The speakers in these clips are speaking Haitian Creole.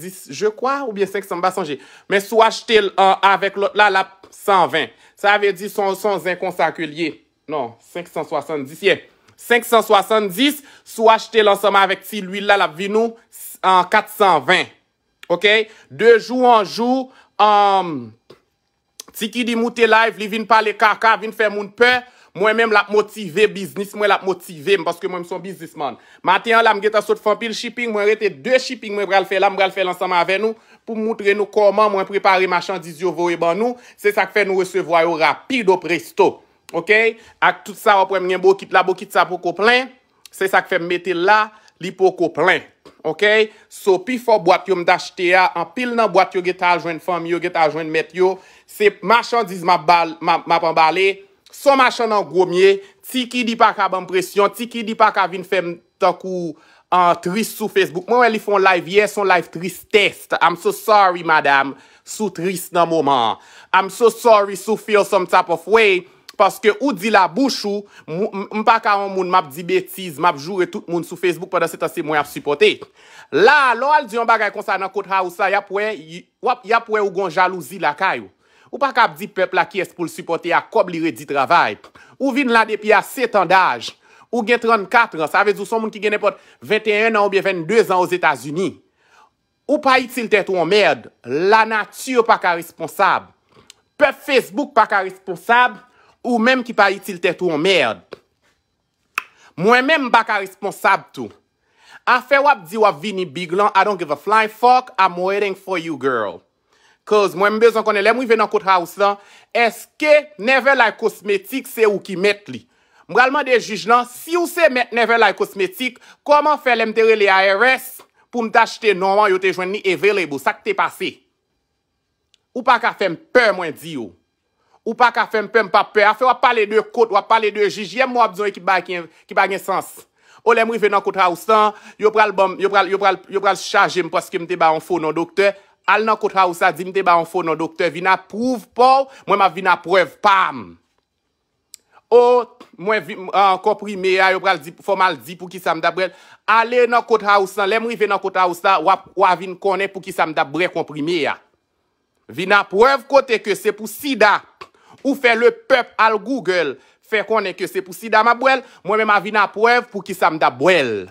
Je kwa ou bien 500 basanje? Men sou achete avèk lalap 120 Sa avè di son zin konsakulye Non, 570 570 sou achete lansoma avèk ti luy lalap vinou En 420 Ok? De jou an jou euh, Ti ki di mouté live Li vin palè kaka, vin fè moun pèr Mwen menm lap motive biznis, mwen lap motive, mwen paske mwen mson biznisman. Mati an, la mwen geta sot fan pil shipping, mwen rete de shipping mwen pral fe, la mwen pral fe lansama ave nou, pou moutre nou koman mwen prepare machandiz yo vowe ban nou, se sak fe nou resevwayo rapido presto, ok? Ak tout sa, wapwen mwen bo kit la, bo kit sa poko plan, se sak fe mwete la, li poko plan, ok? So, pi fo boat yo mdachte ya, an pil nan boat yo geta ajwen fan, yo geta ajwen met yo, se machandiz ma panbale, Son machan nan gwo mye, ti ki di pa ka ban presyon, ti ki di pa ka vin fem takou an trist sou Facebook. Mwen wè li fon live ye, son live trist test. I'm so sorry madame, sou trist nan mouman. I'm so sorry sou feel some type of way. Paske ou di la bouchou, mpa ka an moun map di betiz, map jure tout moun sou Facebook padan se ta se mwen ap supporte. La, lò al diyon bagay konsa nan kout ha ou sa, yap wè ou gon jalouzi la kayou. Ou pa kap di pep la ki es pou l'supote a kob li redi travayp? Ou vin la depi a 7 an daj? Ou gen 34 an? Sa vez ou son moun ki gen nepot 21 an ou bien 22 an ouz Etasuni? Ou pa itil tè tou an mèrd? La natyou pa ka responsab. Pep Facebook pa ka responsab? Ou mèm ki pa itil tè tou an mèrd? Mwen mèm ba ka responsab tou. Afè wap di wap vin i biglan, I don't give a fly fuck, I'm waiting for you girl. Koz mwen mbezon konen lèm wivè nan kout ha ou san, eske never like kosmetik se ou ki met li? Mwen ralman de juj nan, si ou se met never like kosmetik, koman fè lèm tere li ARS pou mtajte nonwan yo te jwen ni available? Sa k te pase? Ou pa ka fèm pè mwen di yo? Ou pa ka fèm pè mpa pè? A fè wap pale dè kout, wap pale dè juj, jèm mwen wap zon yi ki pa gen sens. Ou lèm wivè nan kout ha ou san, yo pral charge m pos ki mte ba anfo non dokte, Al nan kouta ou sa, di mte ba anfo nan dokte, vi nan prouve pou, mwen ma vi nan prouve pam. Ou mwen komprime a, yo pral formal di pou ki sa mda brel, ale nan kouta ou sa, lemri ve nan kouta ou sa, wap wavin konen pou ki sa mda brel komprime a. Vi nan prouve kote ke se pou sida, ou fe le pep al google, fe konen ke se pou sida ma brel, mwen me ma vi nan prouve pou ki sa mda brel.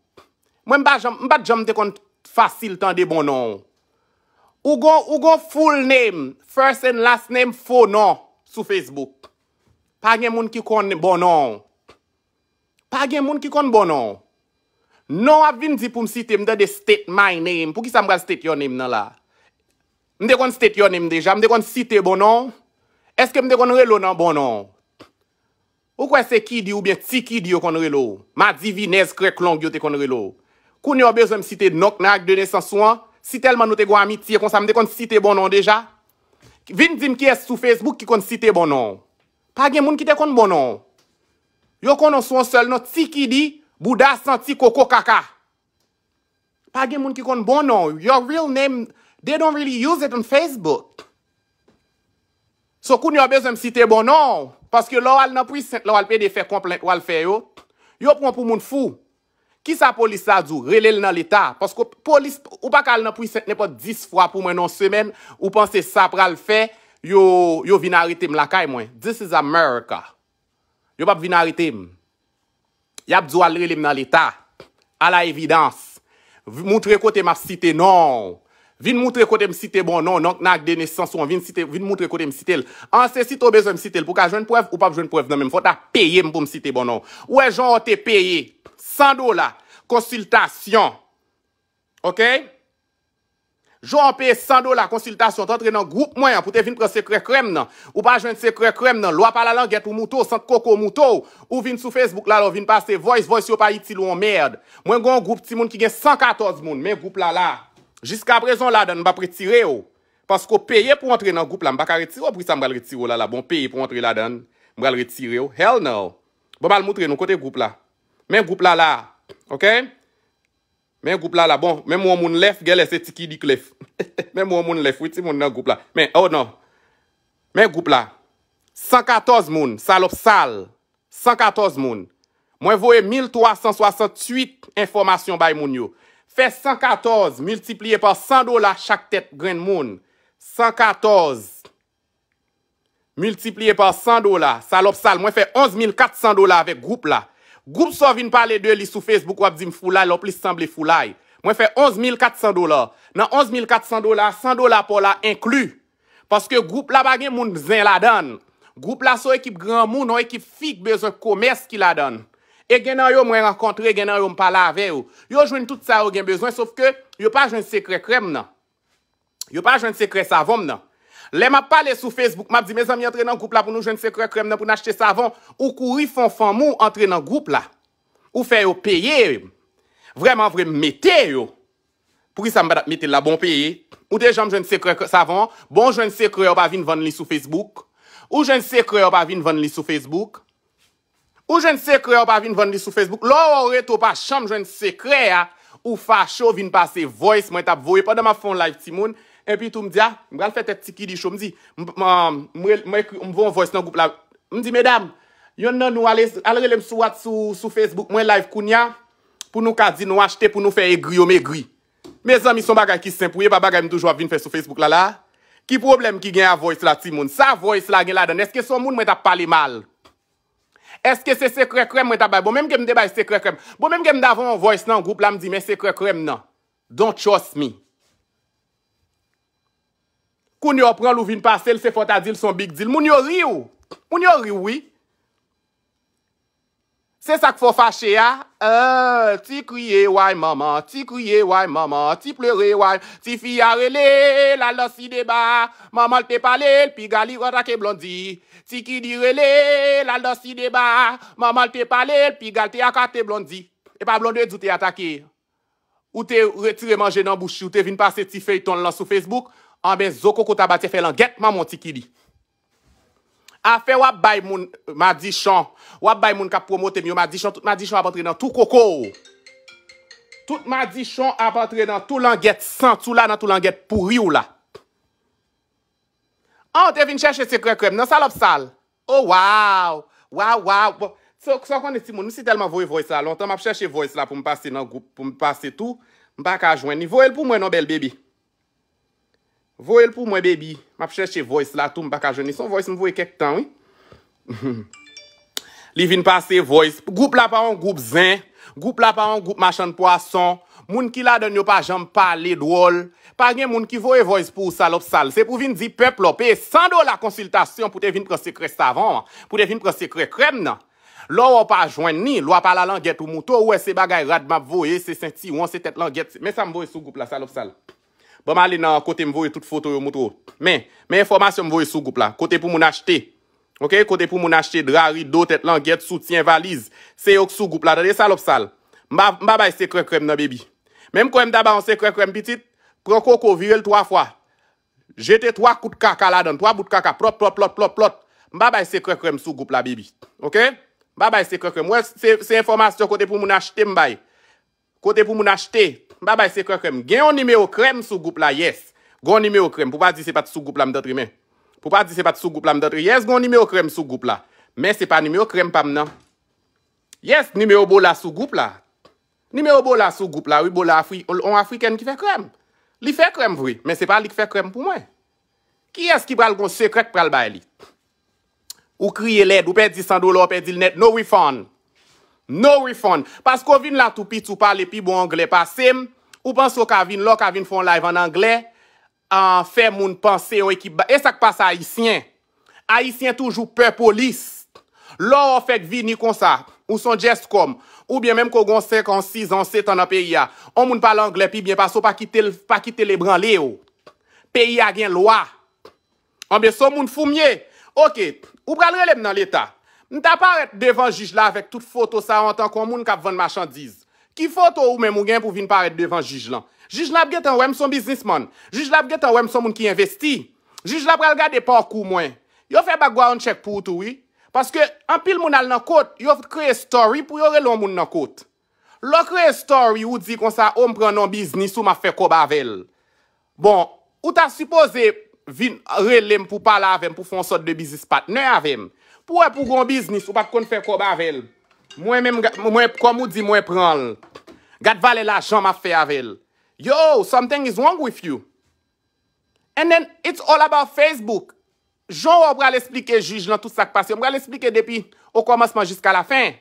Mwen mba jom te kon fasil tan de bonon. Ogo full name, first and last name fo non sou Facebook. Pa gen moun ki kon bonon. Pa gen moun ki kon bonon. Non avin di pou m site mde de state my name. Pou ki sa mga state your name nan la? Mde kon state your name deja. Mde kon site bonon. Eske mde kon relo nan bonon. Ou kwa se ki di ou bie ti ki di yo kon relo. Ma divi nez krek long yo te kon relo. Koun yo bezèm site nok nak, dene sansouan, site lman nou te gwa amiti, kon sa mde kon site bonon deja. Vin dim ki es sou Facebook ki kon site bonon. Pa gen moun ki te kon bonon. Yo kon ansouan sol nou, ti ki di, bouda, santi, koko, kaka. Pa gen moun ki kon bonon. Yo real name, they don't really use it on Facebook. So koun yo bezèm site bonon, paske lwa al nanpoui, lwa alpe de fe komplem, lwa alfe yo, yo pon pou moun fou. Ki sa polis la djou? Relèl nan l'Etat. Pasko polis, ou pa kal nan pwis, ne pa 10 fwa pou mwen nan semen, ou panse sapra l'fè, yo vin aritem lakay mwen. This is America. Yo pap vin aritem. Yap djou al relèm nan l'Etat. A la evidans. Non. Vin moutre kote m ap site nan. Vin moutre kote m site bon nan, nan ak dene sensyon. Vin moutre kote m site l. Anse si to bezan m site l, pou ka jwen pref ou pap jwen pref nan men. Fota peye m pou m site bon nan. Ou e joun o te peye. Sandou non? non? la, konsultasyon. Ok? Jou anpey sandou la konsultasyon, te entre nan goup mwen, pou te vin pre sekre krem nan, ou pa jwen sekre krem nan, lwa pala langet ou moutou, sant koko moutou, ou vin sou Facebook la, ou vin pase voice, voice yo pa itil ou on merd. Mwen goun goup ti moun ki gen 114 moun, men goup la la. Jiska prezon la dan, mba pre tire yo. Pasko peye pou entre nan goup la, mba ka retire yo, pou yisa mbal retire yo oh la la, bon peye pou entre la dan, mbal retire yo. Hell no. Mba bon, mal moutre nou kote goup la Men goup la la, ok? Men goup la la, bon, men moun moun lef, gel ese tiki dik lef. Men moun moun lef, witi moun nan goup la. Men, oh no, men goup la. 114 moun, salop sal. 114 moun. Mwen vowe 1368 informasyon bay moun yo. Fe 114, multipliye par 100 dola chak tet gren moun. 114. Multipliye par 100 dola, salop sal. Mwen fe 11400 dola avek goup la. Goup sa vin pale de li sou Facebook wap di m fulay, lop li sanble fulay. Mwen fe 11400 dolar. Nan 11400 dolar, 100 dolar pou la inklu. Paske goup la bagen moun zin la dan. Goup la sou ekip gran moun, nou ekip fik bezon komers ki la dan. E genan yo mwen rakontre, genan yo m pala aveyo. Yo jwen tout sa yo gen bezon, sauf ke yo pa jwen sekre krem nan. Yo pa jwen sekre savon nan. Le m ap pale sou Facebook, m ap di me zan mi entre nan goup la pou nou jen se kre kre, m nan pou nou achete savon, ou kou ri fon fon mou entre nan goup la. Ou fe yo peye, vreman vre mette yo, pou ki sa m bad ap mette la bon peye, ou de jom jen se kre kre savon, bon jen se kre yo pa vin van li sou Facebook, ou jen se kre yo pa vin van li sou Facebook, ou jen se kre yo pa vin van li sou Facebook, lor ou re to pa chanm jen se kre ya, ou fa chanm vin pa se voice, mwen tap voye, padan ma fon live ti moun, E pi tou m di ya, m brel fète tiki di show, m di, m brel m vòn voys nan goup la. M di, medam, yon nan nou ale, alele m souat sou, sou facebook, mwen live kounya, pou nou kazi nou achete, pou nou fè e gri, om e gri. Me zan mi son bagay ki sempouye, baba gay m doujwa vin fè sou facebook lala. Ki problem ki gen a voys la ti moun? Sa voys la gen la den, eske son moun mwen ta pale mal? Eske se sekre krem mwen ta bay? Bon menm gen m debay sekre krem? Bon menm gen m davon vòys nan goup la m di, men sekre krem nan? Don't trust me. Koun yo pran lou vin pase, l se fote a dil son big dil. Moun yo ri ou? Moun yo ri ou oui? Se sa k fò fache ya? Eh, ti kriye waj maman, ti kriye waj maman, ti plere waj. Ti fiyare le, lal do si deba, maman l te pale l, pi gal li rotake blondi. Ti ki direle, lal do si deba, maman l te pale l, pi gal te akate blondi. E pa blondi ou te atake? Ou te retire manje nan bouchi, ou te vin pase ti fey ton la sou Facebook... An ah, ben zo koko tabate fe langet man monti ki li. Afen wap bay moun madichon, wap bay moun ka promote myo madichon, tout madichon ap entre nan tou koko ou. Tout madichon ap entre nan tou langet san, tou la nan tou langet pou riu la. An, ah, te vin chèche se kre krem nan salop sal. Ou waw, waw, waw. So kon neti moun, nou si telman voye voye sa, lontan map chèche voye sa pou m'passe nan group, pou m'passe tou, m'bak a jwen. Nivoye l pou mwen nan bel bebi. Voel pou mwen bebi, map chèche voice la, tout m baka jouni. Son voice m voe kek tan, wè? Li vin pa se voice, group la pa an, group zin, group la pa an, group machan poason, moun ki la den yo pa jom pale dwol, pa gen moun ki voe voice pou salop sal, se pou vin di peplop, e sando la konsiltasyon pou te vin presekre savan, pou te vin presekre krem nan. Lo wop pa jouni, lo wapala langet ou mouto, ou e se bagay rad map voe, se senti ou an se tet langet, me sa m voe sou group la salop sal. Boma li nan kote mvoye tout foto yo moutro. Men, men informasyon mvoye sou goup la. Kote pou moun achete. Ok, kote pou moun achete drari, dotet, langyet, soutien, valiz. Se yo sou goup la. Da de salop sal. Mba bay se kre krem nan bebi. Menm kwen mdaba an se kre krem pitit. Pren koko virel 3 fwa. Jete 3 kout kaka la dan. 3 bout kaka. Plot, plot, plot, plot, plot. Mba bay se kre krem sou goup la bebi. Ok? Mba bay se kre krem. Mwen se informasyon kote pou moun achete mbay. Kote pou moun achete Babay se kre krem, gen yon nime yo krem sou goup la, yes, goun nime yo krem, pou pa di se pat sou goup la mdotri men, pou pa di se pat sou goup la mdotri, yes, goun nime yo krem sou goup la, men se pa nime yo krem pam nan, yes, nime yo bola sou goup la, nime yo bola sou goup la, wibola Afri, on Afri ken ki fe krem, li fe krem vwe, men se pa li ki fe krem pou mwen, ki es ki pral goun se krek pral bay li, ou kriye led, ou pe di 100 dolo, ou pe di net, no refund, No refund. Pas kon vin la toupit ou pale pi bon angle pasem, ou panso ka vin lo, ka vin fon live an angle, an fe moun panse yon ekip ba. E sak pa sa Haitien? Haitien toujou pe polis. Lo ou fek vin ni konsa, ou son jest kom. Ou bien menm kon gonsen kon 6 an 7 an apeya. Ou moun pale angle pi bienpaso pa kite le bran le yo. Peya gen lwa. Ou ben son moun fou mye. Ok, ou pralrelem nan leta? Ni ta paret devan juj la vek tout foto sa an tan kon moun kap vande machandiz. Ki foto ou men mou gen pou vin paret devan juj lan. Juj la bget an wèm son biznis man. Juj la bget an wèm son moun ki investi. Juj la pral gade pan kou mwen. Yo fe bagwa an chek pou ou touwi. Paske an pil moun al nan kote, yo kreye story pou yo rele moun nan kote. Lo kreye story ou di kon sa om pren non biznis ou ma fe kob avèl. Bon, ou ta suppose vin relem pou pala avèm pou fon sot de biznis patnen avèm. Pouè pou goun biznis ou pat kon fè kouba avèl. Mwen mèm, mwen, mwen, kon mou di mwen pranl. Gat valè la chan ma fè avèl. Yo, something is wrong with you. And then, it's all about Facebook. Jou, mwen mwen l'esplike juj nan tout sa kpasyon. Mwen mwen l'esplike depi ou komosman jusqu'a la fin.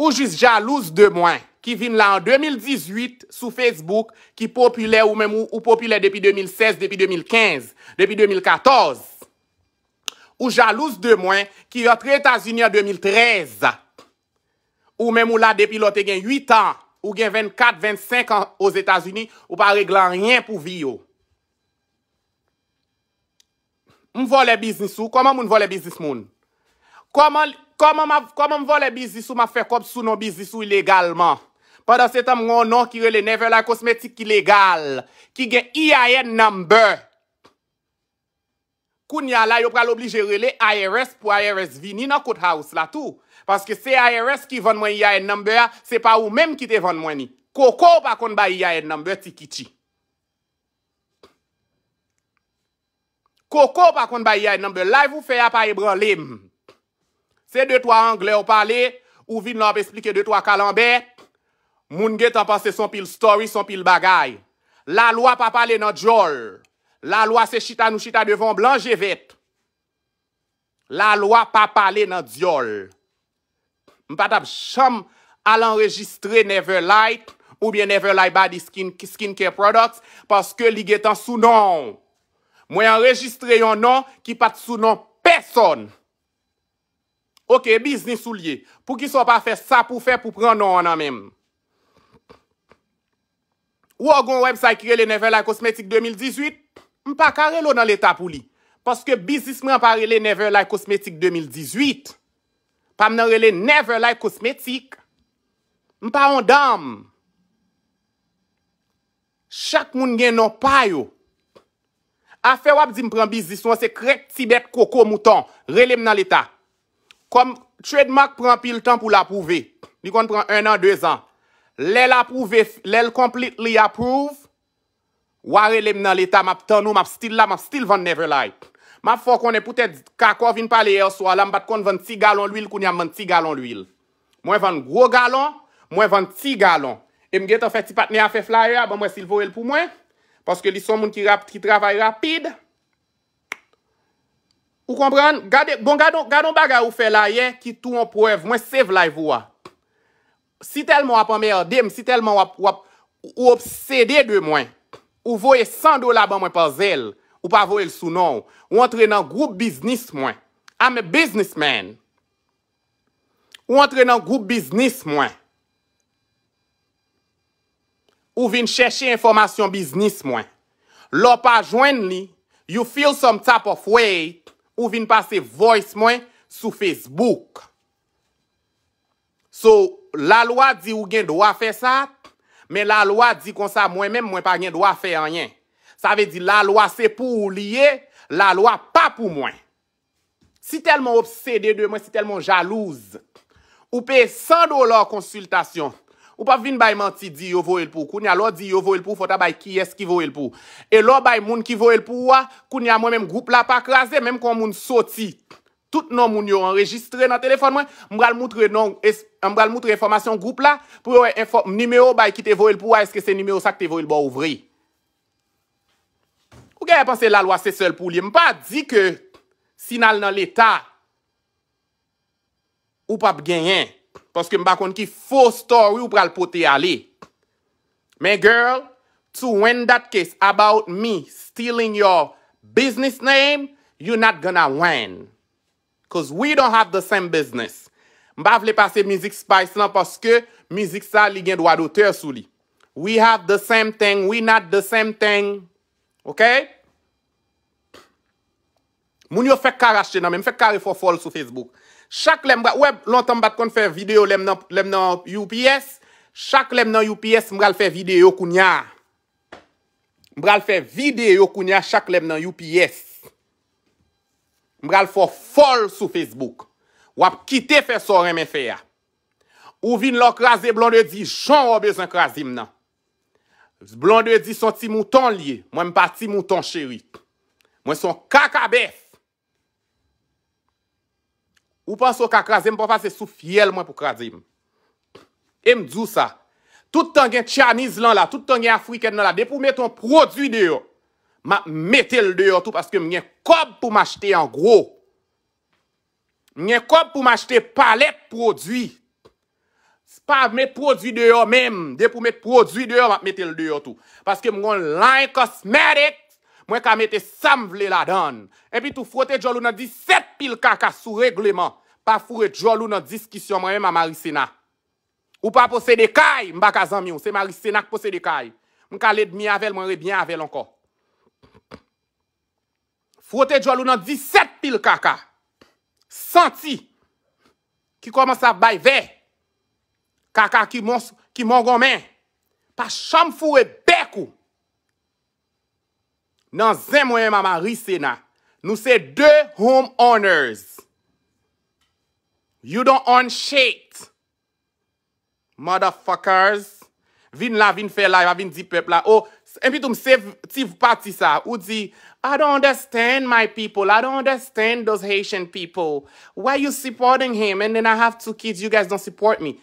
Ou juj jalouse de mwen ki vin la an 2018 sou Facebook ki popule ou mèm ou popule depi 2016, depi 2015, depi 2014. Ou jalouse de mwen ki yotre Etats-Unis an 2013. Ou men mou la depilote gen 8 an. Ou gen 24, 25 an os Etats-Unis. Ou pa reglan ryen pou vi yo. M vou le biznisou. Koman moun vou le biznis moun? Koman m vou le biznisou ma fe kop sou non biznisou ilegalman? Padan setan moun an ki re le never like kosmetik ilegal. Ki gen IIN number. Kounya la yo pral oblige rele IRS pou IRS vini nan kote haos la tou. Paske se IRS ki vande mwen iya en nambè, se pa ou menm ki te vande mwen ni. Koko pa kon ba iya en nambè, tiki ti. Koko pa kon ba iya en nambè, la yu fè ya pa e branlem. Se de to a Angle ou pale, ou vin la ap esplike de to a Kalambe, moun gen tan pase son pil story, son pil bagay. La lwa pa pale nan jol. La lwa se chita nou chita devon blanje vet. La lwa pa pale nan diol. M pat ap cham al enregistre Neverlight ou bien Neverlight Body Skincare Products paske li getan sou non. Mwen enregistre yon non ki pat sou non person. Ok, biznis sou liye. Pou ki son pa fe sa pou fe pou pren non anan men. Ou agon web sa kire le Neverlight Cosmetics 2018, M pa karelo nan leta pou li. Paske bizis mwen pa rele Never Like Cosmetic 2018. Pam nan rele Never Like Cosmetic. M pa on dam. Chak moun gen nou payo. Afe wap di m pren bizis, mwen se krek tibet koko mouton. Rele m nan leta. Kom trademark pren pil tan pou la pouve. Ni kon pren 1 an, 2 an. Lel appouve, lel completely approve. Ware lem nan leta, map tanou, map stil la, map stil van never like. Map fò konè poutè kakò vin pale yè e oswa, lam bat kon vant ti galon l'uil koun yam vant ti galon l'uil. Mwen vant gro galon, mwen vant ti galon. E mge te fè ti patne a fè fla yè, ban mwen silvorel pou mwen, paske li son moun ki travay rapide. Ou kompran? Bon, gado baga ou fè la yè, ki tou mwen poev, mwen sev la yè voua. Si tel mwen apan mè yò dem, si tel mwen apan mwen apan mwen, Ou voye 100 dola ban mwen pan zel. Ou pa voye l sou nou. Ou entre nan group biznis mwen. I'm a biznis man. Ou entre nan group biznis mwen. Ou vin chèche informasyon biznis mwen. Lop pa jwenni, you feel some type of weight. Ou vin pase voice mwen sou Facebook. So, la lwa di ou gen do a fè sat. Me la lo a di kon sa mwen mèm mwen pa gen doa fe anjen. Sa ve di la lo a se pou ou liye, la lo a pa pou mwen. Si telman obsede, si telman jalouz, ou pe 100 do lor konsultasyon. Ou pa vin bayman ti di yo vo el pou. Koun ya lor di yo vo el pou, vwou ta bay ki es ki vo el pou. Et lor bay moun ki vo el pou wwa, koun ya mwen mèm goup la pa krasè, mèm kon moun soti. Tout non moun yo enregistre nan telefon mwen, mwan mwoutre nang, esp, m bral moutre informasyon goup la, pou yon e nimeyo ba ki te voyil pou wa, eske se nimeyo sa ki te voyil ba ouvri. Ou gen yon panse la lwa se sel pou li, m pa di ke, si nan l nan l etat, ou pa b genyen, paske m pa kon ki fos tori ou pral pote yale. Men girl, tu wen dat kes about me stealing your business name, you not gonna wen. Cause we don't have the same business. Mba vle pase mizik spice nan paske mizik sa li gen dwa do ter sou li. We have the same thing, we not the same thing. Ok? Moun yo fek kar ashe nan men, me fek kar e fo fol sou Facebook. Chak lem, web, lontan bat kon fè video lem nan UPS. Chak lem nan UPS, mbral fè video koun ya. Mbral fè video koun ya, chak lem nan UPS. Mbral fo fol sou Facebook. Wap kite fè sorè mè fè ya. Ou vin lò krasè blondè di, chan wò bezè krasè mè nan. Blondè di son ti mouton liye, mwen pa ti mouton chéri. Mwen son kakabèf. Ou pan son kakrasè mè pa fè se sou fiel mwen pou krasè mè. E mdou sa, toutan gen tchaniz lan la, toutan gen afriken nan la, de pou mè ton prodwi deyo, mwen metè l deyo tout, paske mwen gen kob pou m'achete an gro. Nye kom pou m'achete palet prodwi. S'pa mè prodwi deyo mèm. De pou mè prodwi deyo, m'apmète l'deyo tou. Paske mwen lan kosmetik, mwen ka mète sam vle la dan. Epi tou frote djolou nan 17 pil kaka sou regleman. Pa fure djolou nan diskisyon mwen mèm a Marissina. Ou pa pose de kaj mbakazan myon. Se Marissina k'pose de kaj. Mwen ka led mi avel, mwen rebyen avel anko. Frote djolou nan 17 pil kaka. Santi, ki koman sa bay ve, kaka ki mongon men, pa chanm fure beko. Nan zemwe mama risena, nou se de home owners. You don't own shit. Motherfuckers. Vin la, vin fe la, vin di pep la, oh. Enpi tou msev ti vpati sa Ou di, I don't understand my people I don't understand those Haitian people Why you supporting him And then I have two kids, you guys don't support me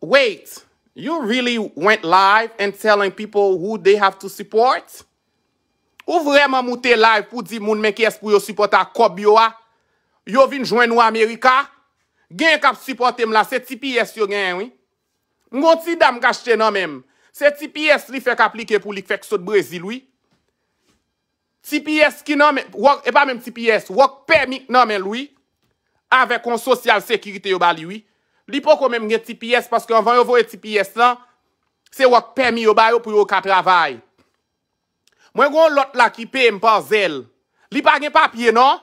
Wait, you really went live And telling people who they have to support Ou vreman moute live pou di moun menke es pou yo supporta Kob yo a ah? Yo vin jwen nou Amerika Gen kap supporte m la, se tipi es yo genwi Ngo ti dam kache nan menm Se TPS li fèk aplike pou li fèk sot Brezi lwi, TPS ki nanmen, wak, e pa menm TPS, wak pèmik nanmen lwi, avè kon sosyal sekirite yo bali lwi, li pou kon menm gen TPS, paske anvan yo vò e TPS lan, se wak pèmik yo bayo pou yo ka travay. Mwen gwen lot la ki pèm pa zèl, li pa gen papye nan,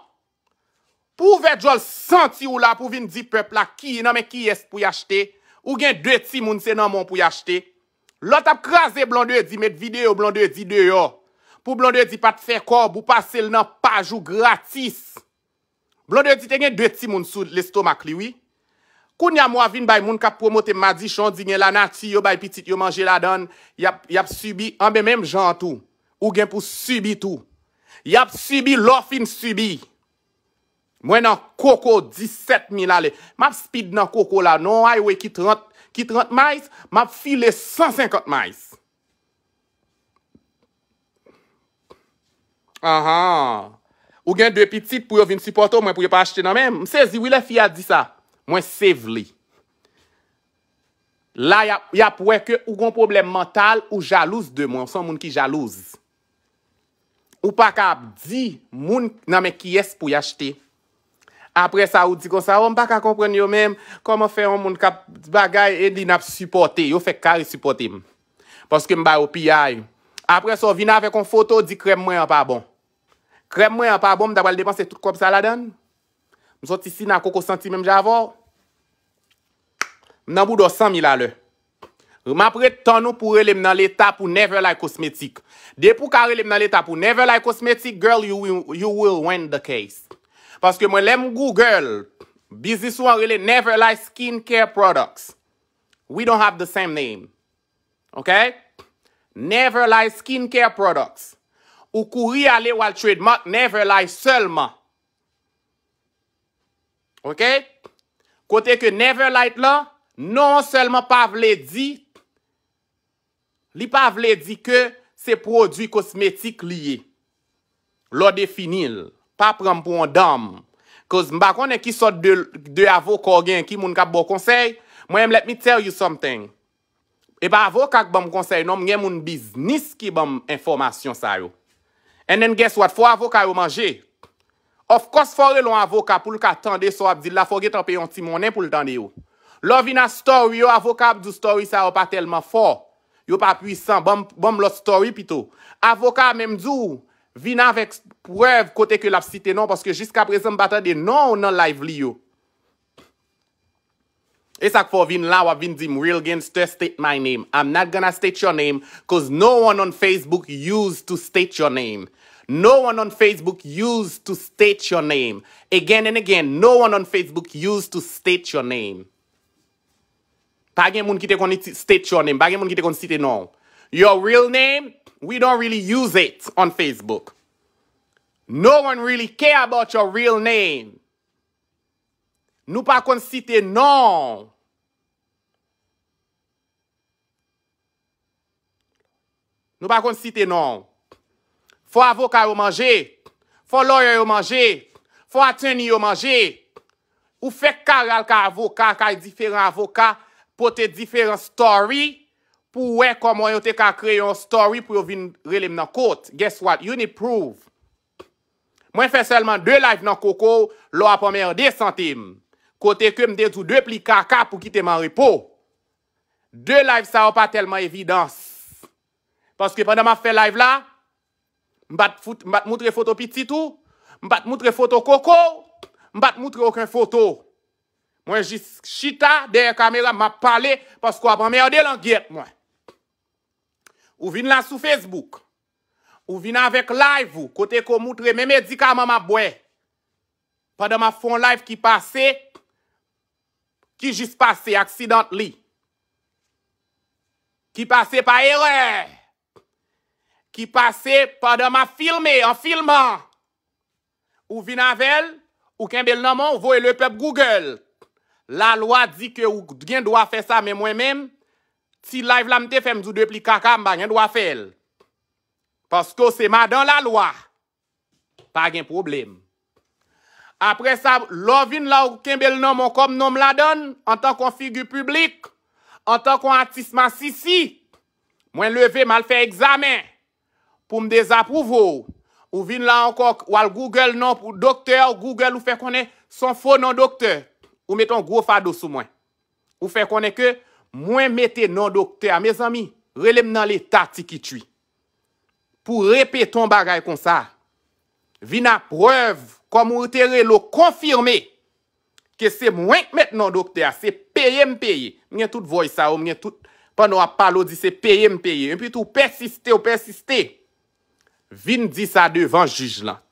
pou vè djol santi ou la pou vin di pep la ki, nanmen ki yest pou yachte, ou gen dwe ti moun se nanmon pou yachte, Lot ap krasè blonde e di met videyo, blonde e di deyo. Pou blonde e di pat fè kor, bou pa sel nan pajou gratis. Blonde e di tenye dwe ti moun sou lestomak liwi. Koun ya mwa vin bay moun kap promote madi chan di nye lanati, yo bay pitit, yo manje la dan. Yap subi, anbe menm jantou. Ou gen pou subi tou. Yap subi, lofin subi. Mwen nan koko 17 mil ale. Map spid nan koko la, non aywe ki 30. Ki 30 mays, m ap file 150 mays. Aha. Ou gen dwe pitit pou yo vin si porto, mwen pou yo pa achete nan men. M sezi, wile fi a di sa. Mwen save li. La, ya pweke, ou gon problem mental, ou jalouse de mwen. Son moun ki jalouse. Ou pa ka ap di, moun nan men ki yes pou yo achete. Apre sa ou di kon sa ou, m baka kompren yo mem, koman fe yon moun kap bagay edi nap supporte. Yo fe kari supporte m. Paske m bayo pi ya yon. Apre sa ou vina ave kon foto di krem mwen an pa bon. Krem mwen an pa bon, m dabal depanse tout krop saladan. M sot isi nan koko senti menm javor. M nanbou do 100 mila le. M apre ton ou pou relem nan leta pou never like kosmetik. De pou karelem nan leta pou never like kosmetik, girl, you will win the case. Paske mwen lèm Google, biziswa wè lè Neverlight Skincare Products. We don't have the same name. Ok? Neverlight Skincare Products. Ou kouri alè wè l'trade mark Neverlight selman. Ok? Kote ke Neverlight lè, non selman pa vle di, li pa vle di ke se prodwi kosmetik liye. Lo definil. pa prem pou an dam. Koz mba konen ki sot de avokor gen, ki moun kap bo konsey, mwen let me tell you something. E ba avokak bom konsey, non mwen gen moun biznis ki bom informasyon sa yo. And then guess what, fwa avokar yo manje. Of course fwa re lon avokar pou l ka tende, so ap di la fwa getan pe yon ti mounen pou l tende yo. Love in a story yo, avokar ap di story sa yo pa telman fwa. Yo pa pwisan, bom lot story pito. Avokar menm di yo, Vin avek prwev kote ke la sitenon paske jiska prese mbata de nan ou nan live liyo. E sak fo vin la wav vin zim real gen stay state my name. I'm not gonna state your name cause no one on Facebook use to state your name. No one on Facebook use to state your name. Again and again no one on Facebook use to state your name. Pa gen moun kite koni state your name. Pa gen moun kite koni sitenon. Your real name We don't really use it on Facebook. No one really care about your real name. Nou pa kon sitenon. Nou pa kon sitenon. Fwa avoka yo manje. Fwa lawyer yo manje. Fwa attorney yo manje. Ou fek karal ka avoka, ka yi diferan avoka, pot e diferan story. pou wè kon mwen yote ka kre yon story pou yon vin relèm nan kote. Guess what? You need proof. Mwen fè selman 2 live nan koko, lò apan mèr de santim. Kote ke mde zou 2 pli kaka pou kite man ripo. 2 live sa wè pa telman evidans. Paske pandan mwen fè live la, mbat moutre foto pititou, mbat moutre foto koko, mbat moutre okan foto. Mwen jis chita, derè kamera, mwa pale, paskwa apan mèr de lanket mwen. Ou vin la sou Facebook, ou vin la vek live ou, kote komoutre, mè mè di ka mè mè bwe. Padè mè fon live ki pase, ki jis pase, accidentally. Ki pase pa erè, ki pase padè mè filme, an filman. Ou vin la vel, ou ken bel naman, ou voye le pep Google. La lwa di ke ou gen do a fe sa mè mwen mèm. Ti live la mte fèm zou de pli kaka mba, nyen do a fèl. Paske ou se ma dan la lwa, pa gen problem. Apre sa, lò vin la ou kembe l nan mwen kom nan mla dan, an tan kon figu publik, an tan kon antisman sisi, mwen leve mwen al fè examen, pou m de zapouvo. Ou vin la an kon, ou al Google nan, ou al doktè, ou Google ou fè konen, son fò nan doktè, ou meton gwo fado sou mwen. Ou fè konen ke, Mwen mette nan dokte a, me zami, relem nan le tati ki twi. Pou repeton bagay kon sa, vin a prev kom ou tere lo konfirme ke se mwen mette nan dokte a, se peye mpeye. Mwen tout voy sa ou, mwen tout panwa palo di se peye mpeye, mwen tout persiste ou persiste, vin di sa devan juj lan.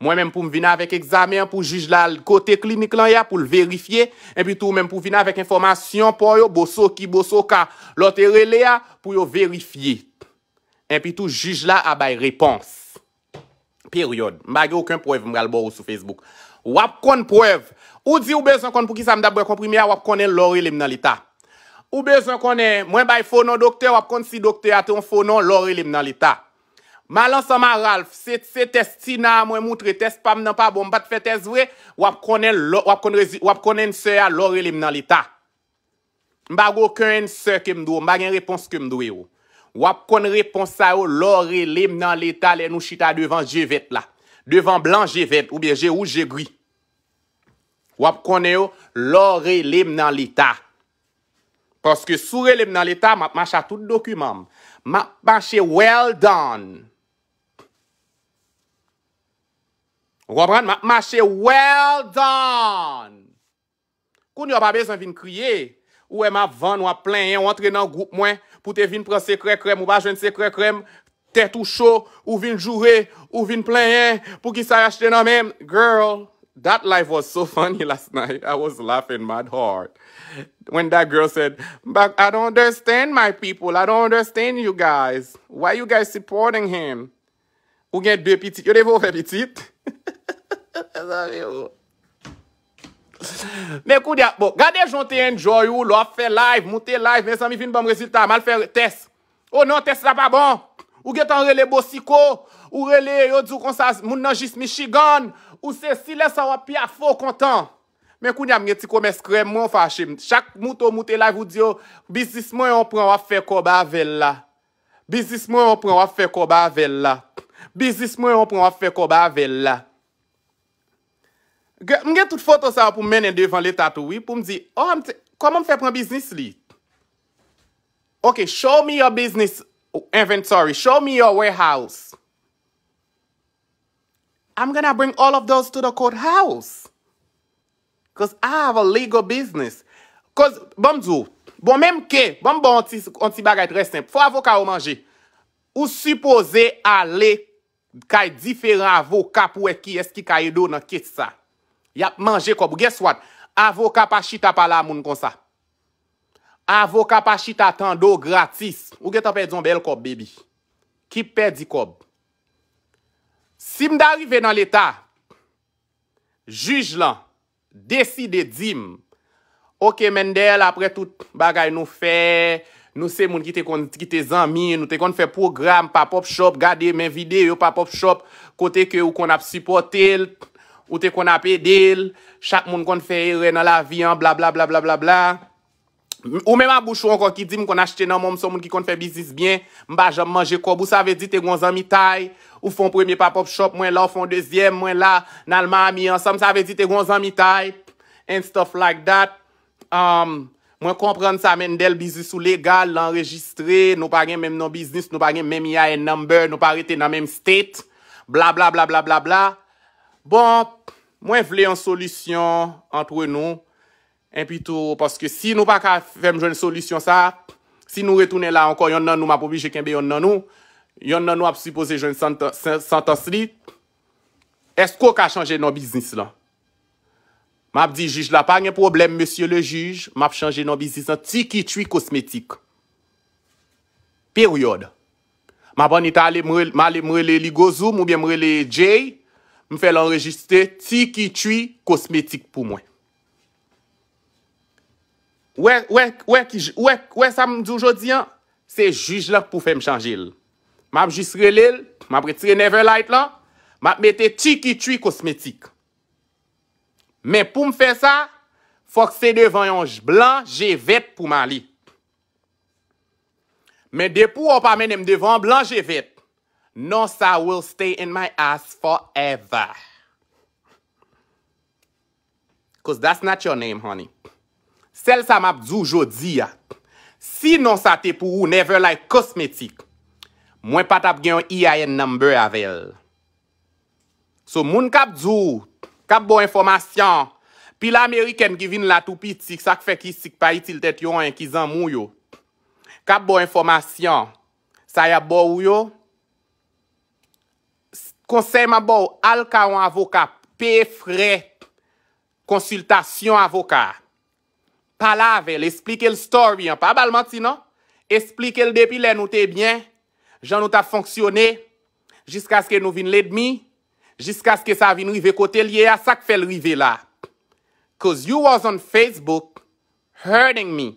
Mwen men pou m vina vek examen pou juj la kote klinik lan ya pou l verifiye. En pi tou m men pou vina vek informasyon pou yo boso ki boso ka lotere le ya pou yo verifiye. En pi tou juj la a bay repons. Periyon. M bagi ouken prev m galbor ou sou Facebook. Wap kon prev. Ou di ou bezon kon pou ki sa m dabwe komprimi ya wap konen lori lem nan lita. Ou bezon konen mwen bay fonon dokte wap kon si dokte ate yon fonon lori lem nan lita. Ma lan sa ma ralf, se tes ti na mwen moutre, tes pa mnen pa bon, bat fe tes vwe, wap konen se ya lor e lem nan lita. Mba go konen se ke mdou, mba gen repons ke mdou e yo. Wap konen repons a yo, lor e lem nan lita, lè nou chita devan jevet la. Devan blan jevet, ou bie je ou je gri. Wap konen yo, lor e lem nan lita. Paske sou re lem nan lita, map manche a tout dokumam. Map manche well done. Wabran, mache well done! Koun yo babes an vin kriye, ou e ma van wap lenyen, wantre nan goup mwen, pou te vin pran sekre krem, ou ba jwen sekre krem, te tou show, ou vin jure, ou vin plenyen, pou ki sa rachete nan men. Girl, that life was so funny last night. I was laughing mad hard. When that girl said, Bak, I don't understand my people. I don't understand you guys. Why you guys supporting him? Ou gen de petit, ou de vos de petit? Ha! Mè kou di ap, bo, gade jonte enjoy ou lo a fe live, moute live, mè san mi vin pa mrezil ta, mal fe tes. Ou oh nan, tes la pa bon, ou getan rele bo siko, ou rele yo djou konsa moun nan jis Michigan, ou se silè sa wap ya fo kontan. Mè kou di ap, mè ti kou mè skrem moun fache, chak mouto moute live ou di yo, oh, bizis moun yo pran wap fe koba vel la. Bizis moun yo pran wap fe koba vel la. Bizis moun yo pran wap fe koba vel la. M gen tout foto sa pou m menen devan leta touwi pou m di, oh, kwa m fèm pran bisnis li? Ok, show me your business inventory, show me your warehouse. I'm gonna bring all of those to the courthouse. Because I have a legal business. Because, bon m di ou, bon mèm ke, bon m bon on ti bagay tre semp, fò avò ka ou manje, ou suppose ale kaj diferan avò kap wè ki eski kaj do nan kit sa? Yap manje kob. Guess what? Avokat pa chita pala moun konsa. Avokat pa chita tando gratis. Ou gen ta pe diyon bel kob bebi? Ki pe di kob? Sim da arrive nan l'Etat, juj lan, desi de di m, oke mende el apre tout bagay nou fe, nou se moun ki te kon ki te zanmi, nou te kon fe program pa pop shop, gade men vide yo pa pop shop, kote ke ou kon ap supportel. Ou te kon apè del, chak moun kon fè re nan la vi an, bla bla bla bla bla bla. Ou mèman bouchou an kon ki di m kon achète nan moun son moun ki kon fè bizis byen, mba jom manje kobou, sa ve di te gwan zan mi tay. Ou fon premye papop shop, mwen la fon dezyem, mwen la nan lma mi ansam, sa ve di te gwan zan mi tay. And stuff like that. Um, mwen komprende sa mèndel bizis ou legal, l'enregistre, nou pa gen mèm nan bizis, nou pa gen mèm ya en number, nou pa rete nan mèm state, bla bla bla bla bla bla. Bon, mwen vle yon solusyon antre nou, en pi tou, paske si nou pa ka fem joun solusyon sa, si nou retounen la ankon, yon nan nou ma poubi jek enbe yon nan nou, yon nan nou ap supose joun 100 anslit, esko ka chanje yon bisnis lan? Map di juj la, pa nye problem, monsye le juj, map chanje yon bisnis lan, ti ki twi kosmetik. Periode. Map an ita ale mrele ligozou, mwen mrele djey, mi fè l'enregistre tiki-twi kosmetik pou mwen. Ouè, ouè, ouè, ouè, ouè sa mdoujodian, se juj lak pou fèm chanjil. Mab jistre lil, mab retire never light lan, mab mette tiki-twi kosmetik. Men pou m fè sa, fòk se devan yon blan, jè vet pou man li. Men depou wap amè nem devan blan, jè vet. Nonsa will stay in my ass forever. Cause that's not your name, honey. Sel sa map djou jodi ya. Si nonsa te pou ou never like kosmetik, mwen pat ap gen yon EIN number avèl. So moun kap djou, kap bo informasyon, pil Ameriken givin la toupitik, sak fek isik pa itil tet yon an kizan mou yo. Kap bo informasyon, sa ya bo ou yo, Konseyman bo, alka an avoka, pe frep, konsultasyon avoka. Palavel, esplike l story an, pabalman ti nan? Esplike l depile nou te byen, jan nou ta fonksyone, jiska aske nou vin ledmi, jiska aske sa vin rive kote liye, a sak fe l rive la. Cause you was on Facebook hurting me.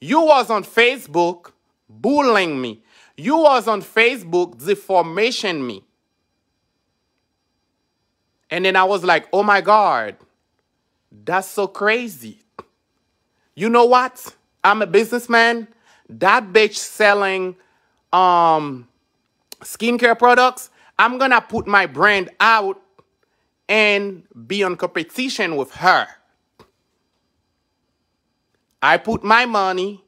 You was on Facebook bullying me. You was on Facebook deformation me. And then I was like, oh my God, that's so crazy. You know what? I'm a businessman. That bitch selling um, skincare products. I'm going to put my brand out and be on competition with her. I put my money,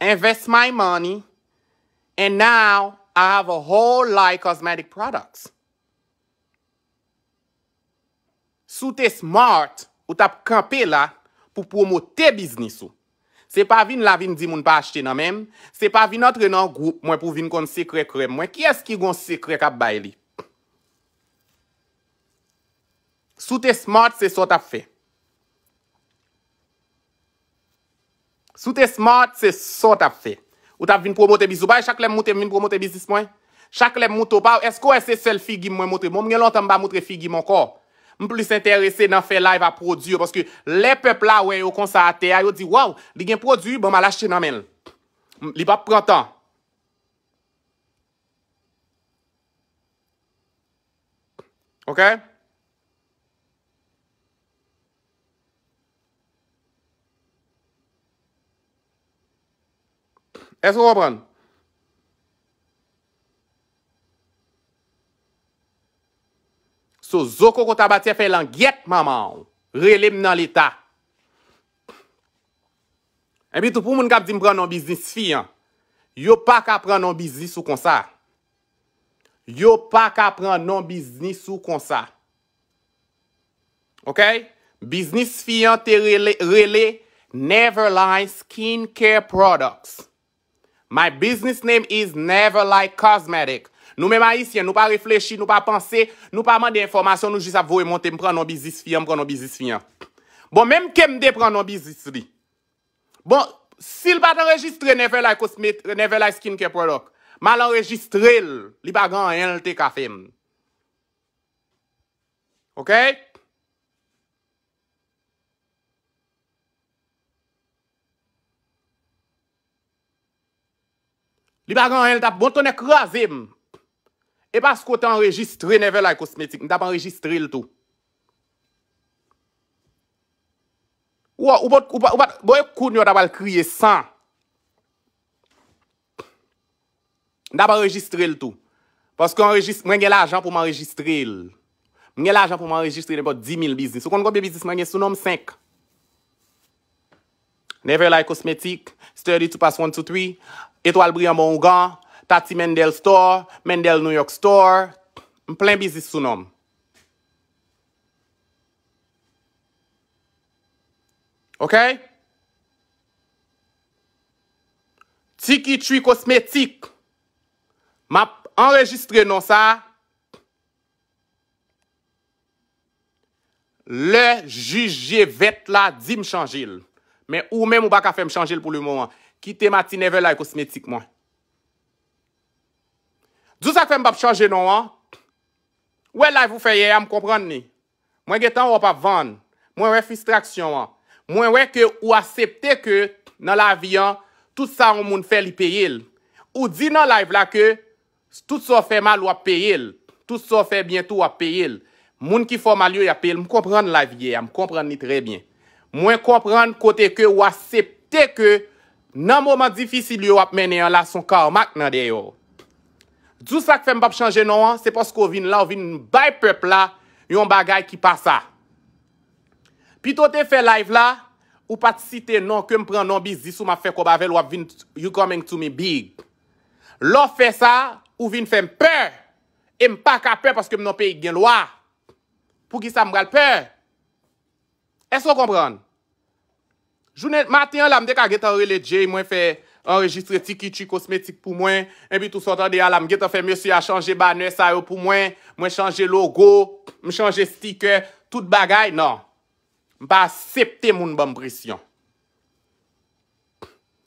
invest my money, and now I have a whole lot of cosmetic products. Sou te smart, ou tap kampe la pou promote te biznis ou. Se pa vin la vin di moun pa achete nan menm, se pa vin otre nan group mwen pou vin konsekre krem mwen. Ki eski gonsekre kap bay li? Sou te smart se son tap fe. Sou te smart se son tap fe. Ou tap vin promote biznis ou bay, chaklem moutem vin promote biznis mwen? Chaklem moutopaw, esko es se sel figi mwen moutre moun? Mwen lontan ba moutre figi mwen kò? M pou li s'interese nan fè live a prodü, paske le pepl la we yo konsate, a yo di, wow, li gen prodü, bon ma lache nan men. Li pa pran tan. Ok? E s'ko repran? E s'ko repran? So zoko kouta bati fè langyet maman, relem nan lita. Ebi tou pou moun kap di mbran nan biznis fiyan. Yo pa ka pran nan biznis ou konsa. Yo pa ka pran nan biznis ou konsa. Ok? Biznis fiyan te relem never like skin care products. My business name is never like cosmetics. Nou mèm a isyen, nou pa reflechi, nou pa pense, nou pa man de informasyon, nou jis ap vo e monte, m pren non bizis fiyan, m pren non bizis fiyan. Bon, mèm kem de pren non bizis li. Bon, si l pat enregistre never like skincare product, mal enregistre l, li bagan enl te ka fèm. Ok? Li bagan enl ta bon ton e krasèm, Ne bas kote enregistre Nevelay Kosmetik. Ndaba enregistre l to. Ou bat, ou bat, ou bat, boye koun yo daba l kriye san. Ndaba enregistre l to. Paske enregistre, mwen gen la ajan pou mwen enregistre l. Mwen gen la ajan pou mwen enregistre nebot 10.000 biznis. Sou konn kon be biznis mwen gen sou nom 5. Nevelay Kosmetik, Study 2 Pass 1-2-3, Etoal Briyambon Ougan, Tati Mendel Store, Mendel New York Store, mplem bizis sou nom. Ok? Ti ki chwi kosmetik, m ap enregistre non sa, le juje vet la di m chanjil. Men ou men mou baka fe m chanjil pou lè moun an. Ki te mati never like kosmetik mwen. Dous ak fèm bap chanje nou an, wè laiv ou fè ye, am kompran ni. Mwen getan wap ap vann, mwen wè frustraksyon an, mwen wè ke ou asepte ke nan lavi an, tout sa ou moun fè li peyil. Ou di nan laiv la ke, tout sa ou fè mal wap peyil, tout sa ou fè bientou wap peyil. Moun ki fò mal yo ya peyil, mwen kompran lavi ye, am kompran ni trebyen. Mwen kompran kote ke ou asepte ke, nan mouman difisi li wap menye an la son kao mak nan deyo. Dou sa ke fèm bap chanje nou an, se pos ko vin la, ou vin nou bay pep la, yon bagay ki pa sa. Pi to te fè live la, ou pati site nou ke mpren nou bi zisou ma fè ko bave lou ap vin, you coming to me big. Lou fè sa, ou vin fèm pep, e mpa ka pep aske m nou pe yi gen lwa. Pou ki sa m bral pep. E so kompran? Matyen la mde ka geta oure le dje, mwen fè... enregistre ti ki tu kosmetik pou mwen, epi tou sotan de alam, geto fèm mè si a chanje ba nè sa yo pou mwen, mwen chanje logo, mwen chanje sticker, tout bagay nan, mba septe moun bambresyon.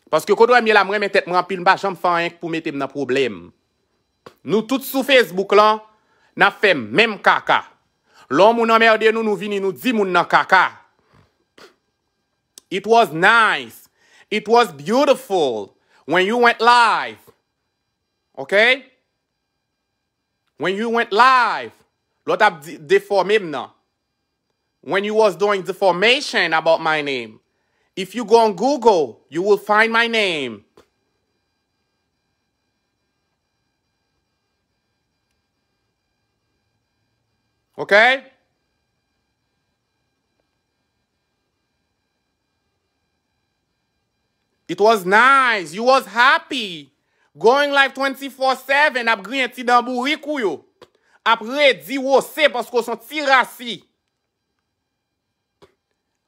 Paske kodo mè la mwen mè tèt mranpil, mba jom fèm anek pou mète mna problem. Nou tout sou Facebook lan, nan fèm mèm kaka. Lon moun amèrde nou nou vini, nou di moun nan kaka. It was nice. It was beautiful when you went live. Okay? When you went live, lot of deformation. When you was doing deformation about my name. If you go on Google, you will find my name. Okay? It was nice. You was happy. Going live 24-7. Ap griye ti dambu rikuyo. Apre di wo se pasko son tira si.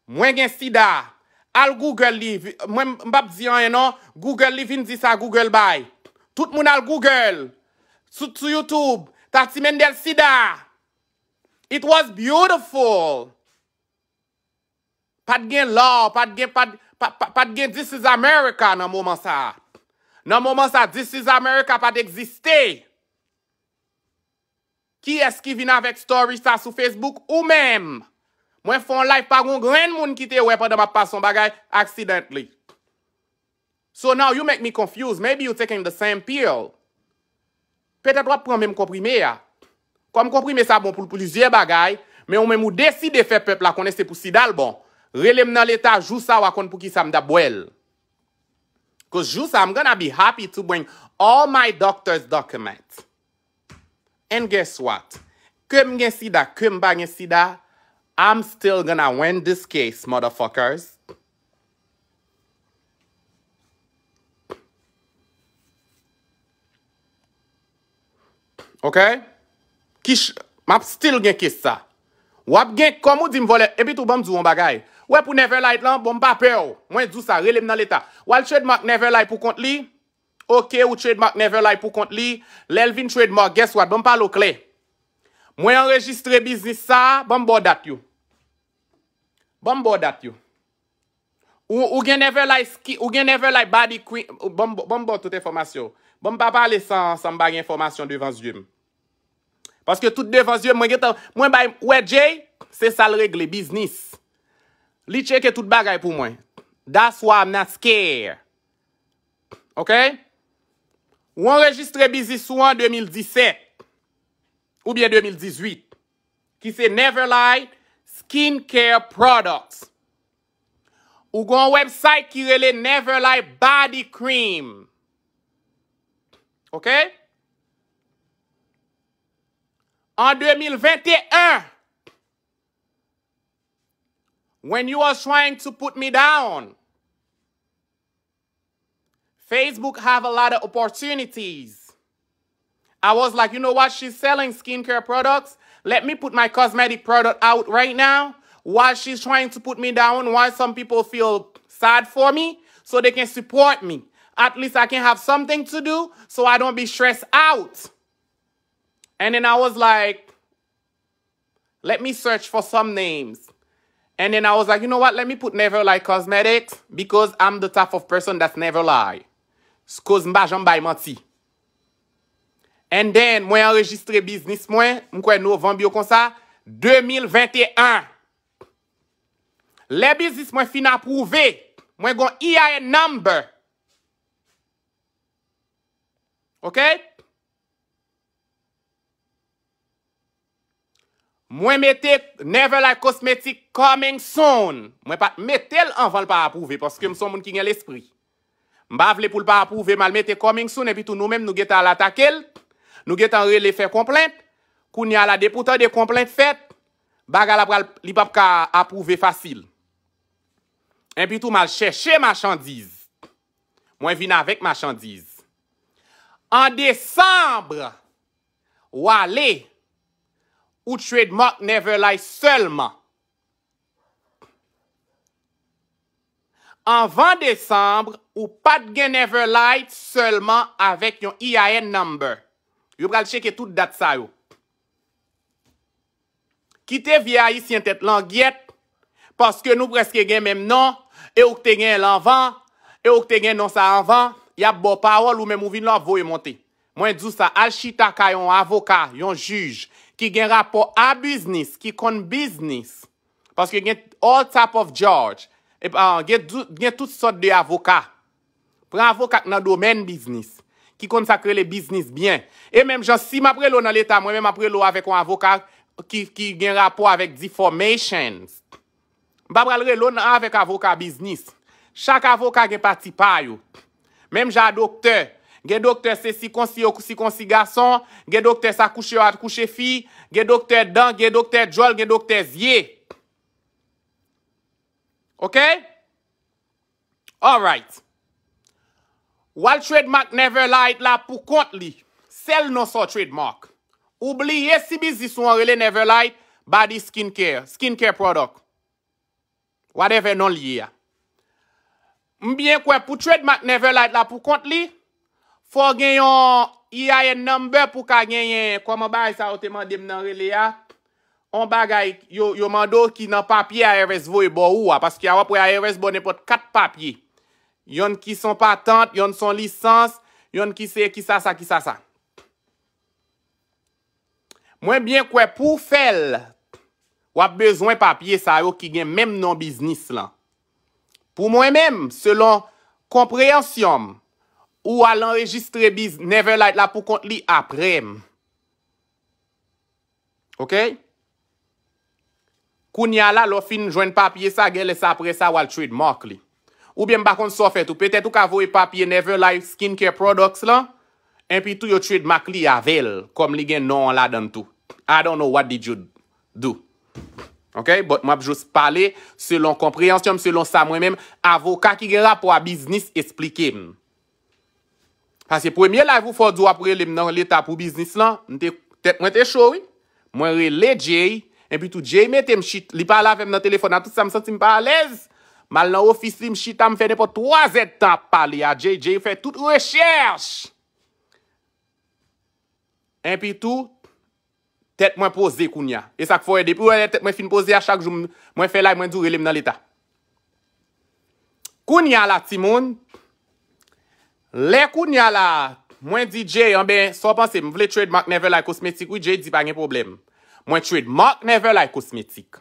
Mwen gen sida. Al Google live. Mwen mbap ziyan eno. Google live in disa Google buy. Tout moun al Google. Soutu YouTube. Tatimende sida. It was beautiful. Pad gen law. Pad gen pad... Pat gen, this is America nan mouman sa. Nan mouman sa, this is America pat egziste. Ki eski vina vek story sa sou Facebook ou menm? Mwen fon life pa goun gren moun kite wepa de ma pason bagay accidentally. So now you make me confuse, maybe you taking the same pill. Petet wap pran menm komprime ya. Kom komprime sa bon pou lusye bagay, menm ou menm ou deside fe pepla konese pou sidal bon. relem nan leta, jousa wakon pou ki sa mda bwel. Kos jousa, I'm gonna be happy to bring all my doctor's document. And guess what? Kem gen sida, kem ba gen sida, I'm still gonna win this case, motherfuckers. Ok? Map still gen kes sa. Wap gen komou di mvole, epi tou bam zwo mbagay, wap gen komou di mvole, Ouè pou never light lan, bon pa pe ou. Mwen dousa, relem nan l'eta. Ouè l'trademark never light pou kont li? Ok, ou trademark never light pou kont li? L'elvin trademark, guess what? Bon pa l'okle. Mwen enregistre biznis sa, bon bo dat yo. Bon bo dat yo. Ou gen never light body cream, bon bo tout informasyon. Bon pa pale san bag informasyon devan zyum. Paske tout devan zyum, mwen geto, mwen bay mwen djey, se sal regle biznis. Li che ke tout bagay pou mwen. Das wap nan scare. Ok? Ou an registre bizisou an 2017. Ou bien 2018. Ki se Neverlight Skincare Products. Ou gwen website ki rele Neverlight Body Cream. Ok? An 2021. An 2021. when you are trying to put me down. Facebook have a lot of opportunities. I was like, you know what? She's selling skincare products. Let me put my cosmetic product out right now while she's trying to put me down, while some people feel sad for me so they can support me. At least I can have something to do so I don't be stressed out. And then I was like, let me search for some names. And then I was like, you know what, let me put Neverlie Cosmetics because I'm the type of person that's never lie. S'koz mba jambay mati. And then, mwen enregistre biznis mwen, mwen kwen nou vambyo konsa, 2021. Le biznis mwen fina prouve, mwen gon e a e number. Ok? Ok? Mwen mette never like kosmetik coming soon. Mwen pat mette l anvan l pa apouve. Paske mson moun ki nye l espri. Mbav le pou l pa apouve mal mette coming soon. Epi tou nou menm nou gete al atakel. Nou gete anre le fe komplente. Koun ya la deputa de komplente fet. Bagal apra li pap ka apouve fasil. Epi tou mal chèche machandiz. Mwen vin avèk machandiz. An desambre wale... ou trademark never light seulement. En 20 décembre, ou pat gen never light seulement avèk yon IAN number. Yon pral cheke tout dat sa yo. Kite via yi si yon tèt langyèp, paske nou preske gen menm non, e ou kte gen l'anvan, e ou kte gen non sa anvan, yap bo pawol ou menmouvi l'anvo yon monte. Mwen djou sa, alchitaka yon avoka, yon juj, ki gen rapor a biznis, ki kon biznis, paske gen all type of George, e gen tout sort de avokat, pre avokat nan domen biznis, ki kon sakre le biznis byen. E menm jan si mapre lo nan leta mwen, menm mapre lo avèk an avokat, ki gen rapor avèk deformations, babralre lo nan avèk avokat biznis. Chak avokat gen pati payou, menm jan doktor, Ge dokter se si konsi ou si konsi gason. Ge dokter sa kouche ou at kouche fi. Ge dokter dan. Ge dokter jol. Ge dokter zye. Ok? All right. Ou al trademark Neverlight la pou kont li. Sel non so trademark. Oubli ye si bizis ou an rele Neverlight. Badi skin care. Skin care product. Whatever non li ye ya. Mbyen kwen pou trademark Neverlight la pou kont li... fò gen yon i a yon nambè pou ka gen yon komobay sa yo teman dem nan rele ya, yon bagay yon mando ki nan papye a RS vo e bo ou a, paski a wapwe a RS bo ne pot kat papye, yon ki son patent, yon son lisans, yon ki se ki sa sa ki sa sa. Mwen byen kwe pou fel wap bezwen papye sa yo ki gen menm nan biznis lan. Pou mwen menm, selon kompreyans yonm, Ou al enregistre biz Neverlight la pou kont li aprem. Ok? Kounya la lo fin jwen papye sa gel es apre sa ou al trademark li. Ou bie m bakon so fet ou petet ou ka vou e papye Neverlight Skincare Products la. En pi tou yo trademark li avel. Kom li gen non la dan tou. I don't know what did you do. Ok? But m ap jous pale selon komprehensyon, selon sa mwen men. A vou kakigera pou a biznis esplikem. Kasi premier la yon fò dò ap relem nan lèta pou biznis lan, mwen te chò wè, mwen rele djèy, en pi tout djèy mè tem chit, li pa la fèm nan telefonan, tout sa mè sò ti mè pa alez, mal nan ofis li mè chita mè fè nepo 3 zèd tan pali ya, djèy djèy fè tout recherch. En pi tout, tèt mwen pose koun ya, e sak fò e depi, mwen fè mwen pose a chak joun mwen fè la, mwen dò relem nan lèta. Koun ya la ti moun, Le kounya la, mwen di jè yon ben, sou panse mwen vle trademark Neverlight kosmetik, wè jè di pa gen problem. Mwen trademark Neverlight kosmetik.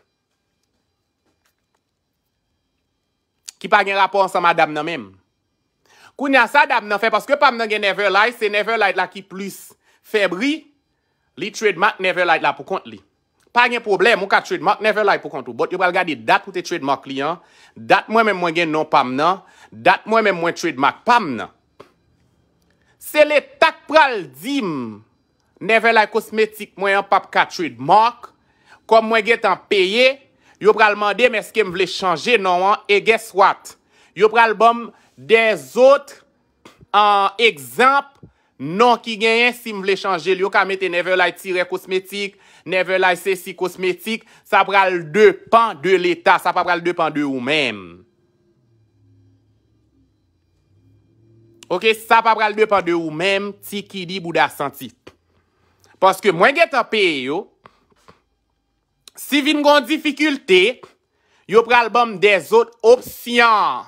Ki pa gen rapor ansema dam nan men. Kounya sa dam nan fe, paske pam nan gen Neverlight, se Neverlight la ki plus febri, li trademark Neverlight la pou kont li. Pa gen problem, mwen ka trademark Neverlight pou kont ou. But yo bal gadi dat pou te trademark li an, dat mwen men mwen gen nan pam nan, dat mwen men mwen trademark pam nan. Se le tak pral di m, never like kosmetik mwen yon pap katrid mok, kom mwen get an peye, yo pral mande m eske m vle chanje nou an, e guess what, yo pral bom den zot an ekzamp non ki genyen si m vle chanje. Yo kamete never like tire kosmetik, never like sesi kosmetik, sa pral depan de l'eta, sa pral depan de ou menm. Ok, sa pa pral dwe pa dwe ou menm ti ki di bouda asanti. Paske mwen geta pe yo, si vin kon difikulte, yo pral bom de zot opsiyan.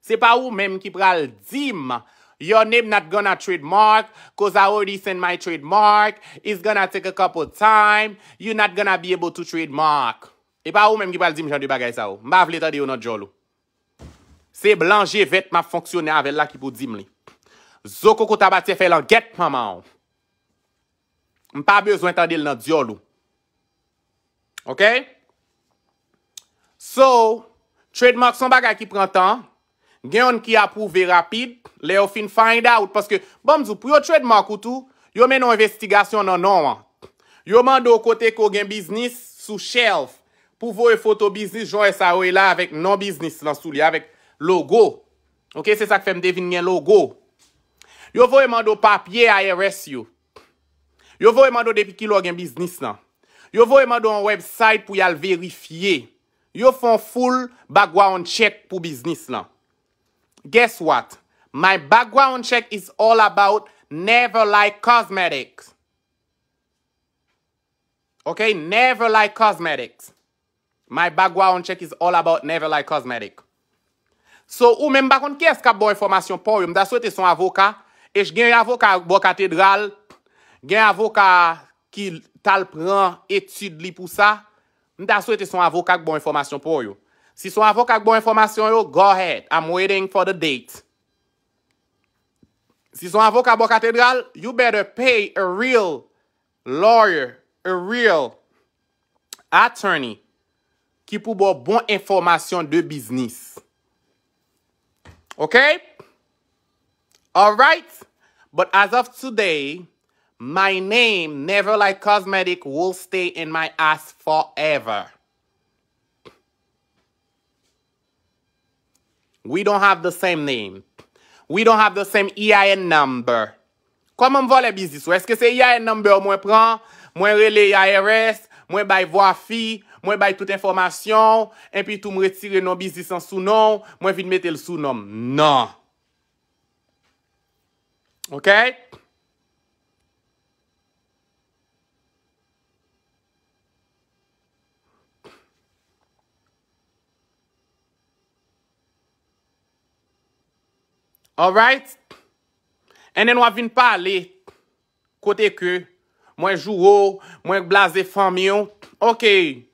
Se pa ou menm ki pral dim, your name not gonna trademark, cause I already send my trademark, it's gonna take a couple time, you not gonna be able to trademark. E pa ou menm ki pral dim jan dwe bagay sa ou, mbav leta di yo not jolo. Se blanje vet ma fonksyonen avèl la ki pou dim li. Zou koko tabat se fè lan get paman ou. M pa bezwen tan del nan diol ou. Ok? So, trademark son baga ki pran tan. Gen yon ki apouve rapide. Le yo fin find out. Paske, bom zou, pou yo trademark ou tou, yo men yon investigasyon nan nan wan. Yo men do kote ko gen biznis sou shelf. Pou vou e foto biznis, joun e sa ou e la avèk nan biznis nan sou li avèk logo. Ok? Se sa k fèm devine gen logo. Ok? Yo vou e mandou papye a RSU. Yo vou e mandou depi kilo gen biznis nan. Yo vou e mandou an website pou yal verifiye. Yo foun foul bagwa an chek pou biznis nan. Guess what? My bagwa an chek is all about never like cosmetics. Ok, never like cosmetics. My bagwa an chek is all about never like cosmetics. So ou men bakon ki eska bo informasyon pou yon? Da sou ete son avoka? E j gen avokat bo katedral, gen avokat ki tal pran etude li pou sa, mi da sou ete son avokat bon informasyon pou yo. Si son avokat bon informasyon yo, go ahead, I'm waiting for the date. Si son avokat bo katedral, you better pay a real lawyer, a real attorney, ki pou bo bon informasyon de biznis. Ok? Ok? Alright? But as of today, my name, Never Like Cosmetic, will stay in my ass forever. We don't have the same name. We don't have the same EIN number. Kwa mwen mwole bizis ou? Eske se EIN number mwen pran? Mwen releye IRS? Mwen bay vo a fi? Mwen bay tout informasyon? En pi tou mw retire nou bizis an sou nou? Mwen vi mwete l sou nou? Noun! Ok? Alright? Ene nou avin pale, kote ke, mwen jou ou, mwen blaze fanmyon. Ok. Ok.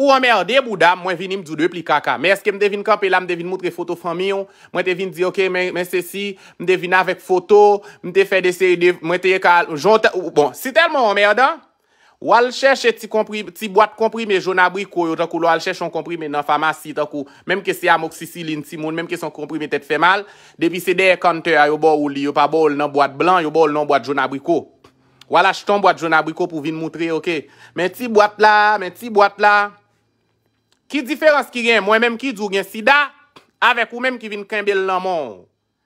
Ou omerde bouda, mwen vin im djou dwe pli kaka. Mwen te vin kape la, mwen te vin moutre foto fami yon. Mwen te vin di, ok, mwen se si, mwen te vin avèk foto, mwen te fè desè yon, mwen te yon kal. Bon, si tel mwen omerde, wal chèche ti bwad komprime joun abriko, yo takou lal chèche yon komprime nan fama si, takou, mèm ke si amok sisilin ti moun, mèm ke son komprime tèt fè mal, debi se der kante a yo bo ou li, yo pa bol nan bwad blan, yo bol nan bwad joun abriko. Wala chèche ton bwad joun abriko pou vin Ki diferans ki gen mwen menm ki djou gen sida avèk mwen menm ki vin kembe l nan moun.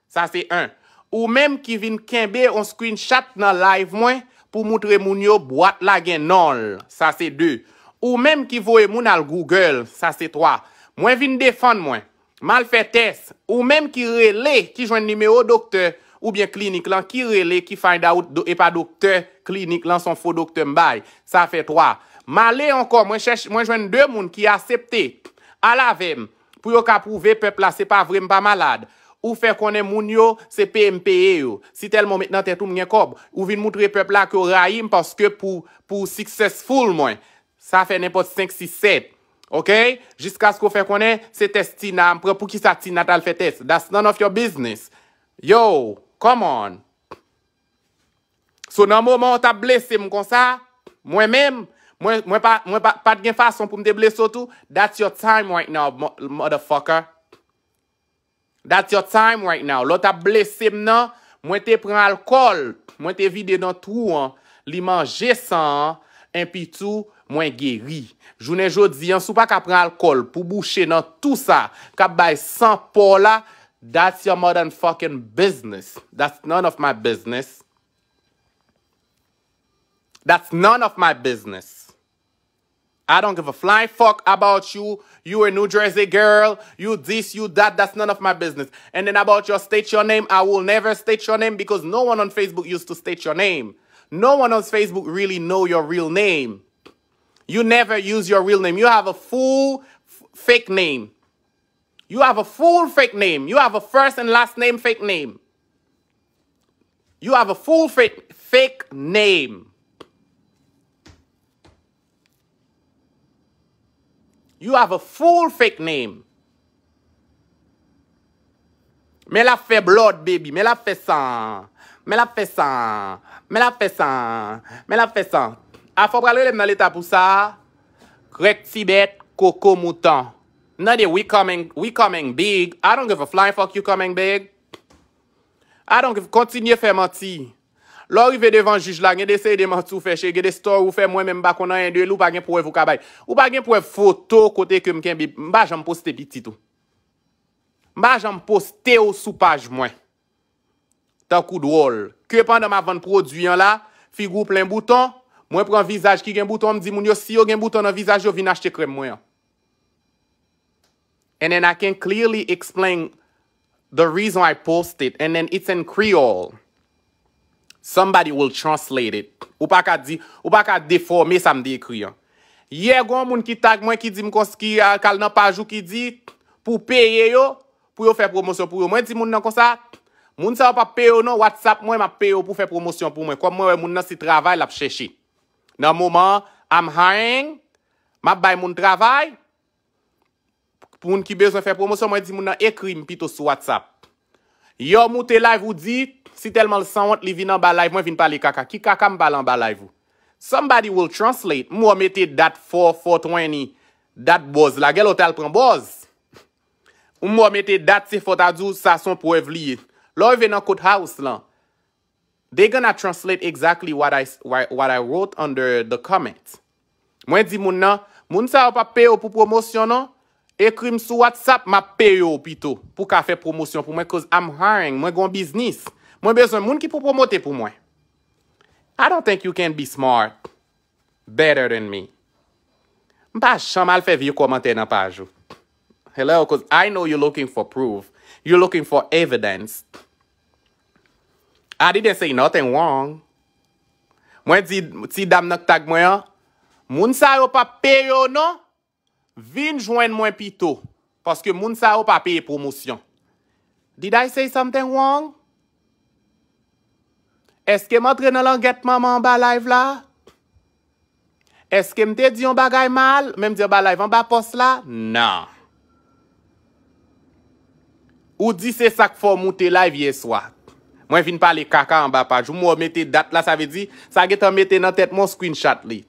Sa se 1. Mwen menm ki vin kembe on screenshot nan live mwen pou moutre moun yo boat la gen nol. Sa se 2. Mwen menm ki voe moun al Google. Sa se 3. Mwen vin defan mwen. Malfètes. Mwen menm ki rele ki jwen nime o dokte ou bien klinik lan ki rele ki find out e pa dokte klinik lan son fo dokte mbay. Sa se 3. Malè ankon, mwen chèche, mwen jwenn dè moun ki a septè. A la vèm, pou yo ka prouve pepl la se pa vre mpa malade. Ou fè konè moun yo se PMP e yo. Si tel moun mèt nan tè tou mwen ye kob, ou vin moutre pepl la ki yo rayim, paske pou, pou successful mwen. Sa fè nèpot 5, 6, 7. Ok? Jiska skou fè konè, se testi nan, mprè pou ki sa ti nan tal fè test. That's none of your business. Yo, come on. So nan moun mwen ta blè se mwen konsa, mwen mèm, Mwen pat gen fason pou mte blese ou tou? That's your time right now, motherfucker. That's your time right now. Lo ta blese mnen, mwen te pren alkol. Mwen te vide nan tou an. Li manje san, en pi tou, mwen geri. Jounen jodi, yon sou pa ka pren alkol pou bouchen nan tout sa. Ka bay san pola, that's your modern fucking business. That's none of my business. That's none of my business. I don't give a flying fuck about you. You a New Jersey girl. You this, you that. That's none of my business. And then about your state your name, I will never state your name because no one on Facebook used to state your name. No one on Facebook really know your real name. You never use your real name. You have a full fake name. You have a full fake name. You have a first and last name fake name. You have a full fake, fake name. You have a full fake name. Mè la fè blood, baby. Mè la fè san. Mè la fè san. Mè la fè san. Mè la fè san. A fò bralè lèm nan lè tapousa. Grek Tibet, koko moutan. Nan de we coming big. I don't give a flying fuck you coming big. I don't give... Kontinye fè mati. Lò rive devan juj la, gen de sey deman sou fèche, gen de store ou fè mwen men bako nan yendel ou pa gen pou evo kabay. Ou pa gen pou ev foto kote ke mken bi, mba jan poste di titou. Mba jan poste ou sou page mwen. Tè w kou d'ol. Kèp an de ma vande produyan la, figou plen bouton, mwen pran vizaj ki gen bouton, mdi moun yo si yo gen bouton an vizaj yo vin achte krem mwen. And then I can clearly explain the reason I post it. And then it's in Creole. Somebody will translate it. Ou pa ka deforme sa mde ekri an. Ye gwen moun ki tag mwen ki di mkons ki ah, kal nan pajou ki di. Pou peye yo. Pou yo fe promosyon pou yo. Mwen di moun nan konsa. Moun sa wap pa peyo nan. WhatsApp mwen ma peyo pou fe promosyon pou mwen. Kwa mwen wè moun nan si travay lap cheshi. Nan mouman am hang. Map bay moun travay. Pou moun ki bezon fe promosyon mwen di moun nan ekri mpito su WhatsApp. Yo moun te la voudi. Si telman sanwant li vin nan balay, mwen vin pali kaka. Ki kaka mbalan balay vou? Somebody will translate. Mwen wame te dat 4, 4, 20, dat boz. La gel otel pren boz. Mwen wame te dat se fotadou, sa son pou evliye. Loi ven nan kote house lan. They gonna translate exactly what I wrote under the comment. Mwen di moun nan, moun sa wap ap peyo pou promosyon nan? Ekrim sou WhatsApp, ma peyo pito pou ka fe promosyon pou mwen. Mwen kon biznis. Mwen bezon moun ki pou promote pou mwen. I don't think you can be smart better than me. Mpa chan mal fevi yu komante nan pajou. Hello, cause I know you're looking for proof. You're looking for evidence. I didn't say nothing wrong. Mwen di, ti dam nok tag mwen, moun sa yo pa peyo, non? Vin jwen mwen pito, paske moun sa yo pa peye promosyon. Did I say something wrong? Eske matre nan langet mam an ba live la? Eske mte di yon bagay mal? Mem di yon ba live an ba pos la? Nan. Ou di se sak fo mouti live yeswa? Mwen fin pali kaka an ba pa. Jou mou omete dat la. Sa ve di, sa get omete nan tet moun screenshot li.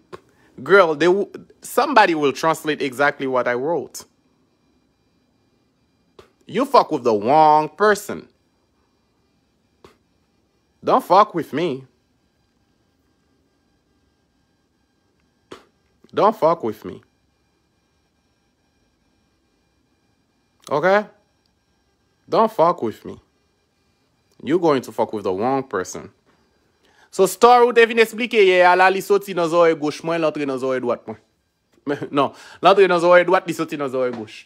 Girl, somebody will translate exactly what I wrote. You fok with the wrong person. Don fok wif mi. Don fok wif mi. Ok? Don fok wif mi. You going to fok wif the one person. So story wote vin esplike ye, ala li soti no zo e gwoch, mwen la tre no zo e dwat mwen. No, la tre no zo e dwat, li soti no zo e gwoch.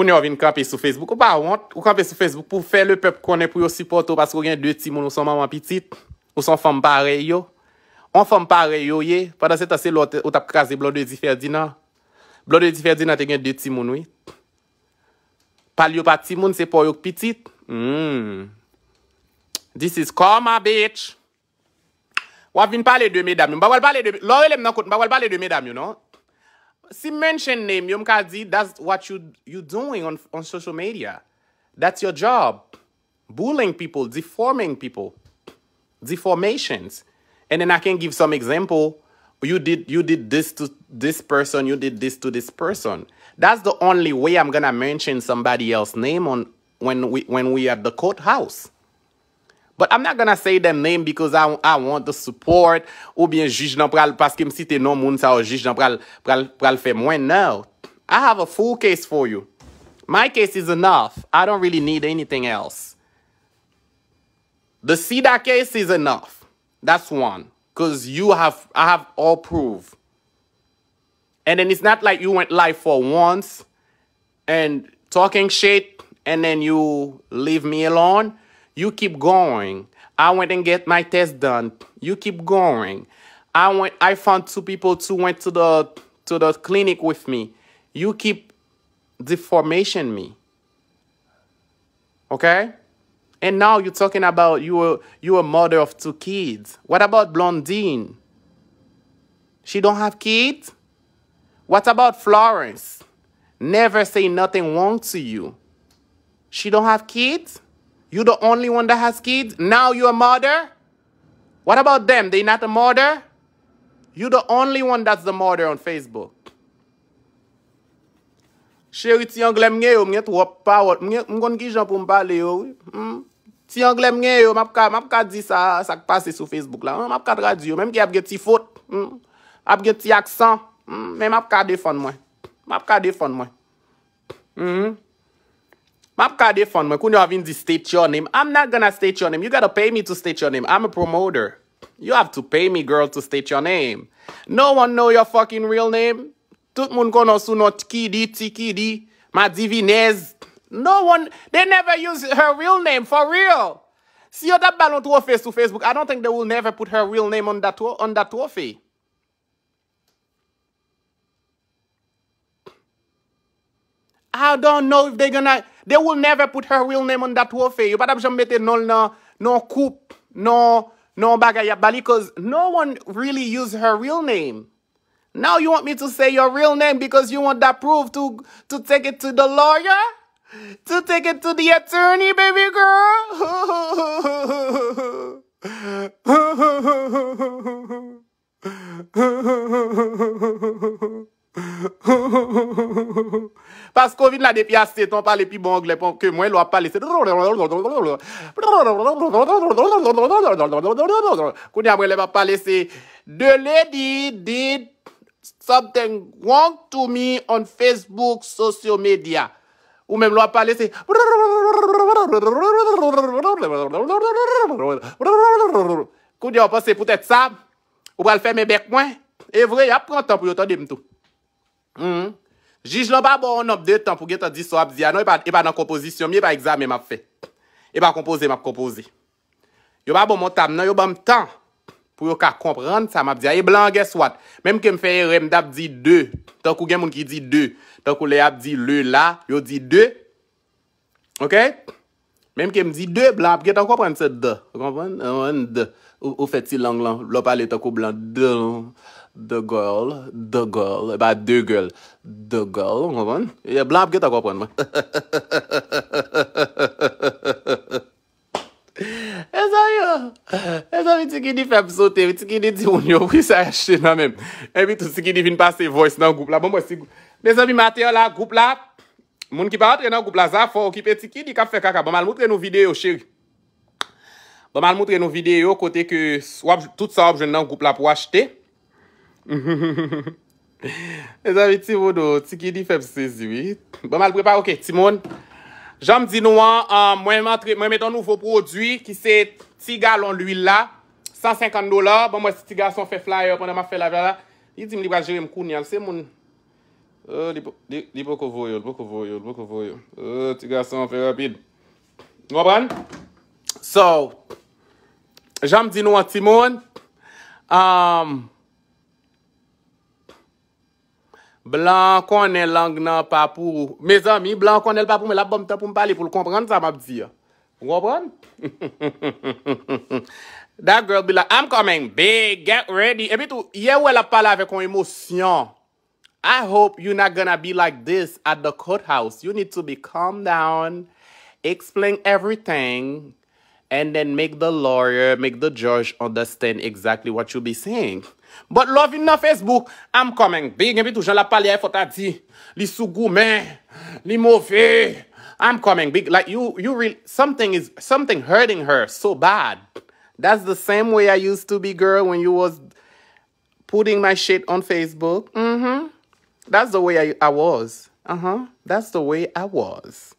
Ou nou avin kape sou Facebook, ou pa want, ou kape sou Facebook pou fe le pep konen pou yo supporto Pasko gen dwe timoun ou son maman pitit, ou son fom pa reyo On fom pa reyo ye, padan se tasel ou tap kaze Blondie D. Ferdina Blondie D. Ferdina te gen dwe timoun we Pal yo pa timoun se po yok pitit hmm. This is karma bitch Ou avin pale dwe medam yo, mba wal pale dwe, lore lem nan kout, mba wal pale dwe medam yo non si mention name, yo mka di, that's what you you doing on, on social media. That's your job. Bullying people, deforming people. Deformations. And then I can give some example. You did you did this to this person, you did this to this person. That's the only way I'm gonna mention somebody else's name on when we when we at the courthouse. But I'm not gonna say them name because I, I want the support ou bien juge nan pral paske m si non moun sa ou juj nan pral, pral, pral fe mwen. No, I have a full case for you. My case is enough. I don't really need anything else. The CEDA case is enough. That's one. Because you have, I have all proof. And then it's not like you went live for once and talking shit and then you leave me alone. You keep going. I went and get my test done. You keep going. I went I found two people who went to the to the clinic with me. You keep deformation me. Okay? And now you're talking about you were you a mother of two kids. What about Blondine? She don't have kids? What about Florence? Never say nothing wrong to you. She don't have kids? You the only one that has kids? Now you a mother? What about them? They not a mother? You the only one that's the mother on Facebook. Cheri ti an gle m nye yo, mwenye t wop pa wot. Mwenye m kon ki jan pou m pale yo. Hmm? Ti an gle m nye yo, m ap ka di sa k pase sou Facebook la. M ap ka tradiyo. Mem ki ap gen ti fot. Hmm? Ap gen ti aksan. Hmm? Men m ap ka defon mwen. M ap ka defon mwen. Hmm? Map ka defon men, koun yo avindi state your name. I'm not gonna state your name. You gotta pay me to state your name. I'm a promoter. You have to pay me, girl, to state your name. No one know your fucking real name. Tut moun kono suno Tiki D, Tiki D, Madivinez. No one, they never use her real name, for real. Si yo da balon to a face to Facebook, I don't think they will never put her real name on that tofe. I don't know if they're gonna. They will never put her real name on that trophy. You patap jom mette no, no, no koup, no, no bagay ap bali, cause no one really used her real name. Now you want me to say your real name because you want that proof to, to take it to the lawyer? To take it to the attorney, baby girl? Bon pas kou vin la de pi ase, ton pale pi mongle Pon ke mwen lwa pale se Kouni a mwen lwa pale se The lady did something wrong to me on Facebook, social media Ou mwen lwa pale se Kouni a mwen pase pou tete sa Ou wale fe mwen bek mwen Evre ya pran tan pou yo tan dim tou Jij lo ba bo on ap de tan pou ge ta di so ap di ya Non e pa nan kompozisyon, mi e pa egzame map fe E pa kompoze map kompoze Yo ba bo montam nan, yo ba bon m tan Pou yo ka komprende sa map di ya E blan gen swat, menm ke m feye rem da ap di de Tankou gen moun ki di de Tankou le ap di le la, yo di de Ok? Menm ke m di de blan, pou ge ta komprende se de Awen de, ou feti lang lan Lop ale tankou blan de Ok? The girl, the girl, e eh, ba de girl, the girl, mwavon? Ye blab get ak wap wan mwen? E zan yo, e zan mi tiki di feb sote, mi tiki di di wonyo, wisa yashe nan men. E eh, mi tout siki di vin pa se voice nan goup la, bon mwen si goup. Me zan mi mate yo la, goup la, moun ki pa atre nan goup la, zan fo, ki pe tiki di kap fe kaka. Bon mal moutre nou video, cheri. Bon mal moutre nou video, kote ke tout sa objen nan goup la pou achete. E zavit ti vodo Ti ki di feb se zwi Bon mal prepa, ok, timon Janm di nou an Mwen met an nouvo prodwi Ki se ti galon lwila 150 dolar Bon mwen se ti gal son fe flyer Pwene ma fe la vlala Yidim li wajere mkoun yal Se moun Li poko voyol, poko voyol, poko voyol euh, Ti gal son fe rapid Gwabran? So Janm di nou an, timon Amm Blan konen lang nan pa pou. Me zami, blan konen pa pou, me la bom tan pou m pale pou l kompran sa map di ya. That girl be like, I'm coming big, get ready. E bitou, ye wè la pale avè kon émotion I hope you're not gonna be like this at the courthouse. You need to be calm down, explain everything, and then make the lawyer, make the judge understand exactly what you'll be saying. But love in na Facebook, I'm coming big. Et puis la parler, faut ta dit, li sous gourmet, li mauvais. I'm coming big. Like you, you really, something is, something hurting her so bad. That's the same way I used to be, girl, when you was putting my shit on Facebook. Mm-hmm. That's the way I, I was. Uh-huh. That's the way I was.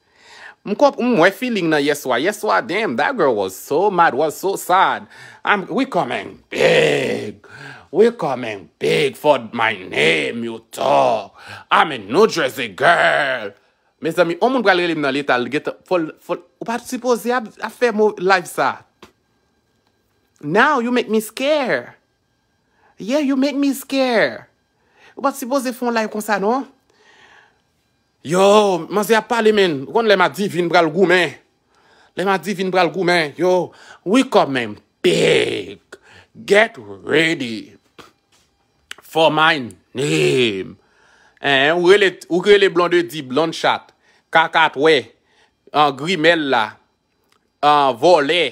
Mwe feeling na yeswa. Yeswa, damn, that girl was so mad, was so sad. I'm, we coming big. Wake up men, big, for my name, you talk. I'm a New Jersey girl. Me zami, oman bral relim nan letal, get fol, fol. Ou pa ti suppose a fe mou life sa? Now, you make me scare. Yeah, you make me scare. Ou pa ti suppose foun life kon sa, no? Yo, ma zi a pali men, kon lema divin bral goumen. Lema divin bral goumen, yo. Wake up men, big. Get ready. For mine name. Eh, ou kre le blonde di blonde chat. Kakat we. An gri mel la. An vole.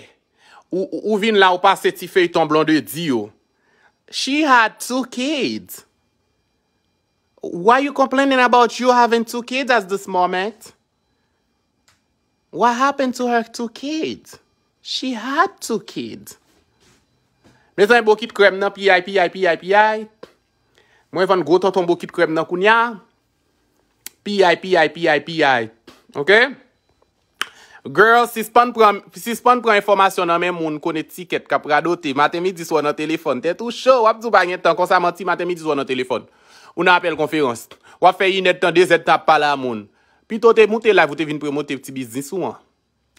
Ou vin la ou pa seti fe yi ton blonde di yo. She had two kids. Why you complaining about you having two kids at this moment? What happened to her two kids? She had two kids. Me zan bo kit krem na piyay piyay piyay piyay piyay. Mwen van go, ton tombo kit krem nan koun ya. Pi, pi, pi, pi, pi, pi. Ok? Girl, si span pran informasyon nan men moun kone tiket kap prado te, maten mi diswa nan telefon. Te tou show, wap zou bagnen tan konsa manti maten mi diswa nan telefon. Unan apel konferans. Wap fe yi netan de zetan pala moun. Pi ton te moutel la, voute vin premote pti biznis ou an.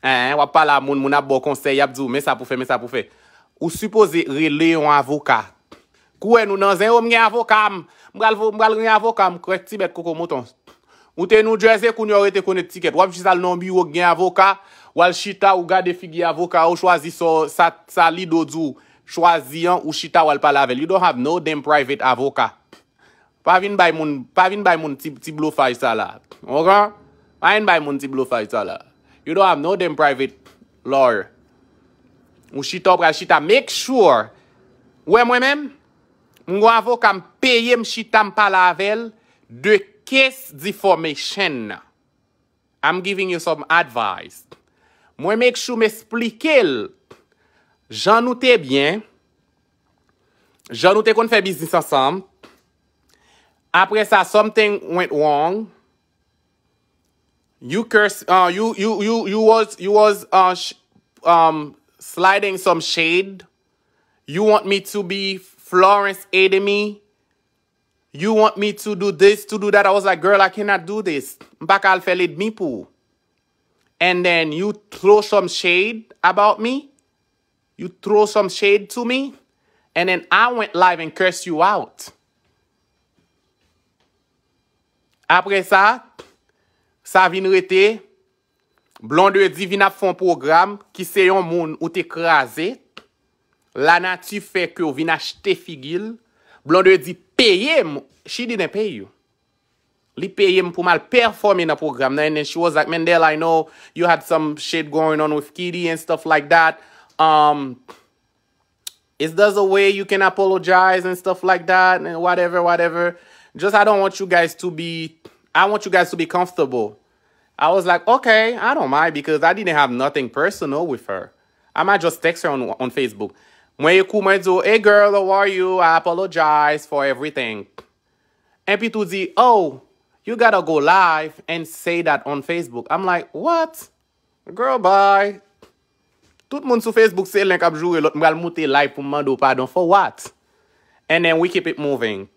Eh, wap pala moun moun ap bo konsey wap zou. Mè sa pou fe, mè sa pou fe. Ou suppose releyon avoka. Kou e nou nanzen, oh, ou mgen avokam. Mgal gen avokam, kwek Tibet koko motons. Mwen te nou djese koun yo rete konet tiket. Wap jisal non bi ou gen avokam, wal chita ou ga defigi avokam, ou chwazi sa li dozu, chwaziyan ou chita wal palavel. You don't have no dem private avokam. Pa vin bay moun, pa vin bay moun ti blo fay sa la. Okan? Pa vin bay moun ti blo fay sa la. You don't have no dem private lawyer. Ou chita ou bral chita. Make sure, we mwen men, Mwa vo kam peye mchita mpa lavel de kes di for me chen na. I'm giving you some advice. Mwen make sure m'esplike l. Jan nou te byen. Jan nou te kon fè biznis ansam. Apre sa, something went wrong. You was sliding some shade. You want me to be flabby. Florence aided me. You want me to do this, to do that. I was like, girl, I cannot do this. Mpa ka alfele d'mi pou. And then you throw some shade about me. You throw some shade to me. And then I went live and cursed you out. Apre sa, sa vin rete. Blonde re divina fon program. Ki se yon moun ou te kre azet. La nati fe ke ou vin achete figil, blonde di peye m, she didn't pay you. Li peye m pou mal performe nan program and then she was like, Mendel, I know you had some shit going on with Kitty and stuff like that. Um, is there a way you can apologize and stuff like that and whatever, whatever. Just I don't want you guys to be, I want you guys to be comfortable. I was like, okay, I don't mind because I didn't have nothing personal with her. I might just text her on, on Facebook. Mwen ye kou mwen zo, hey girl, how are you? I apologize for everything. En pi tou di, oh, you gotta go live and say that on Facebook. I'm like, what? Girl, bye. Tout moun sou Facebook se link apjou, elot mwen almoute like pou mwen do pardon. For what? And then we keep it moving.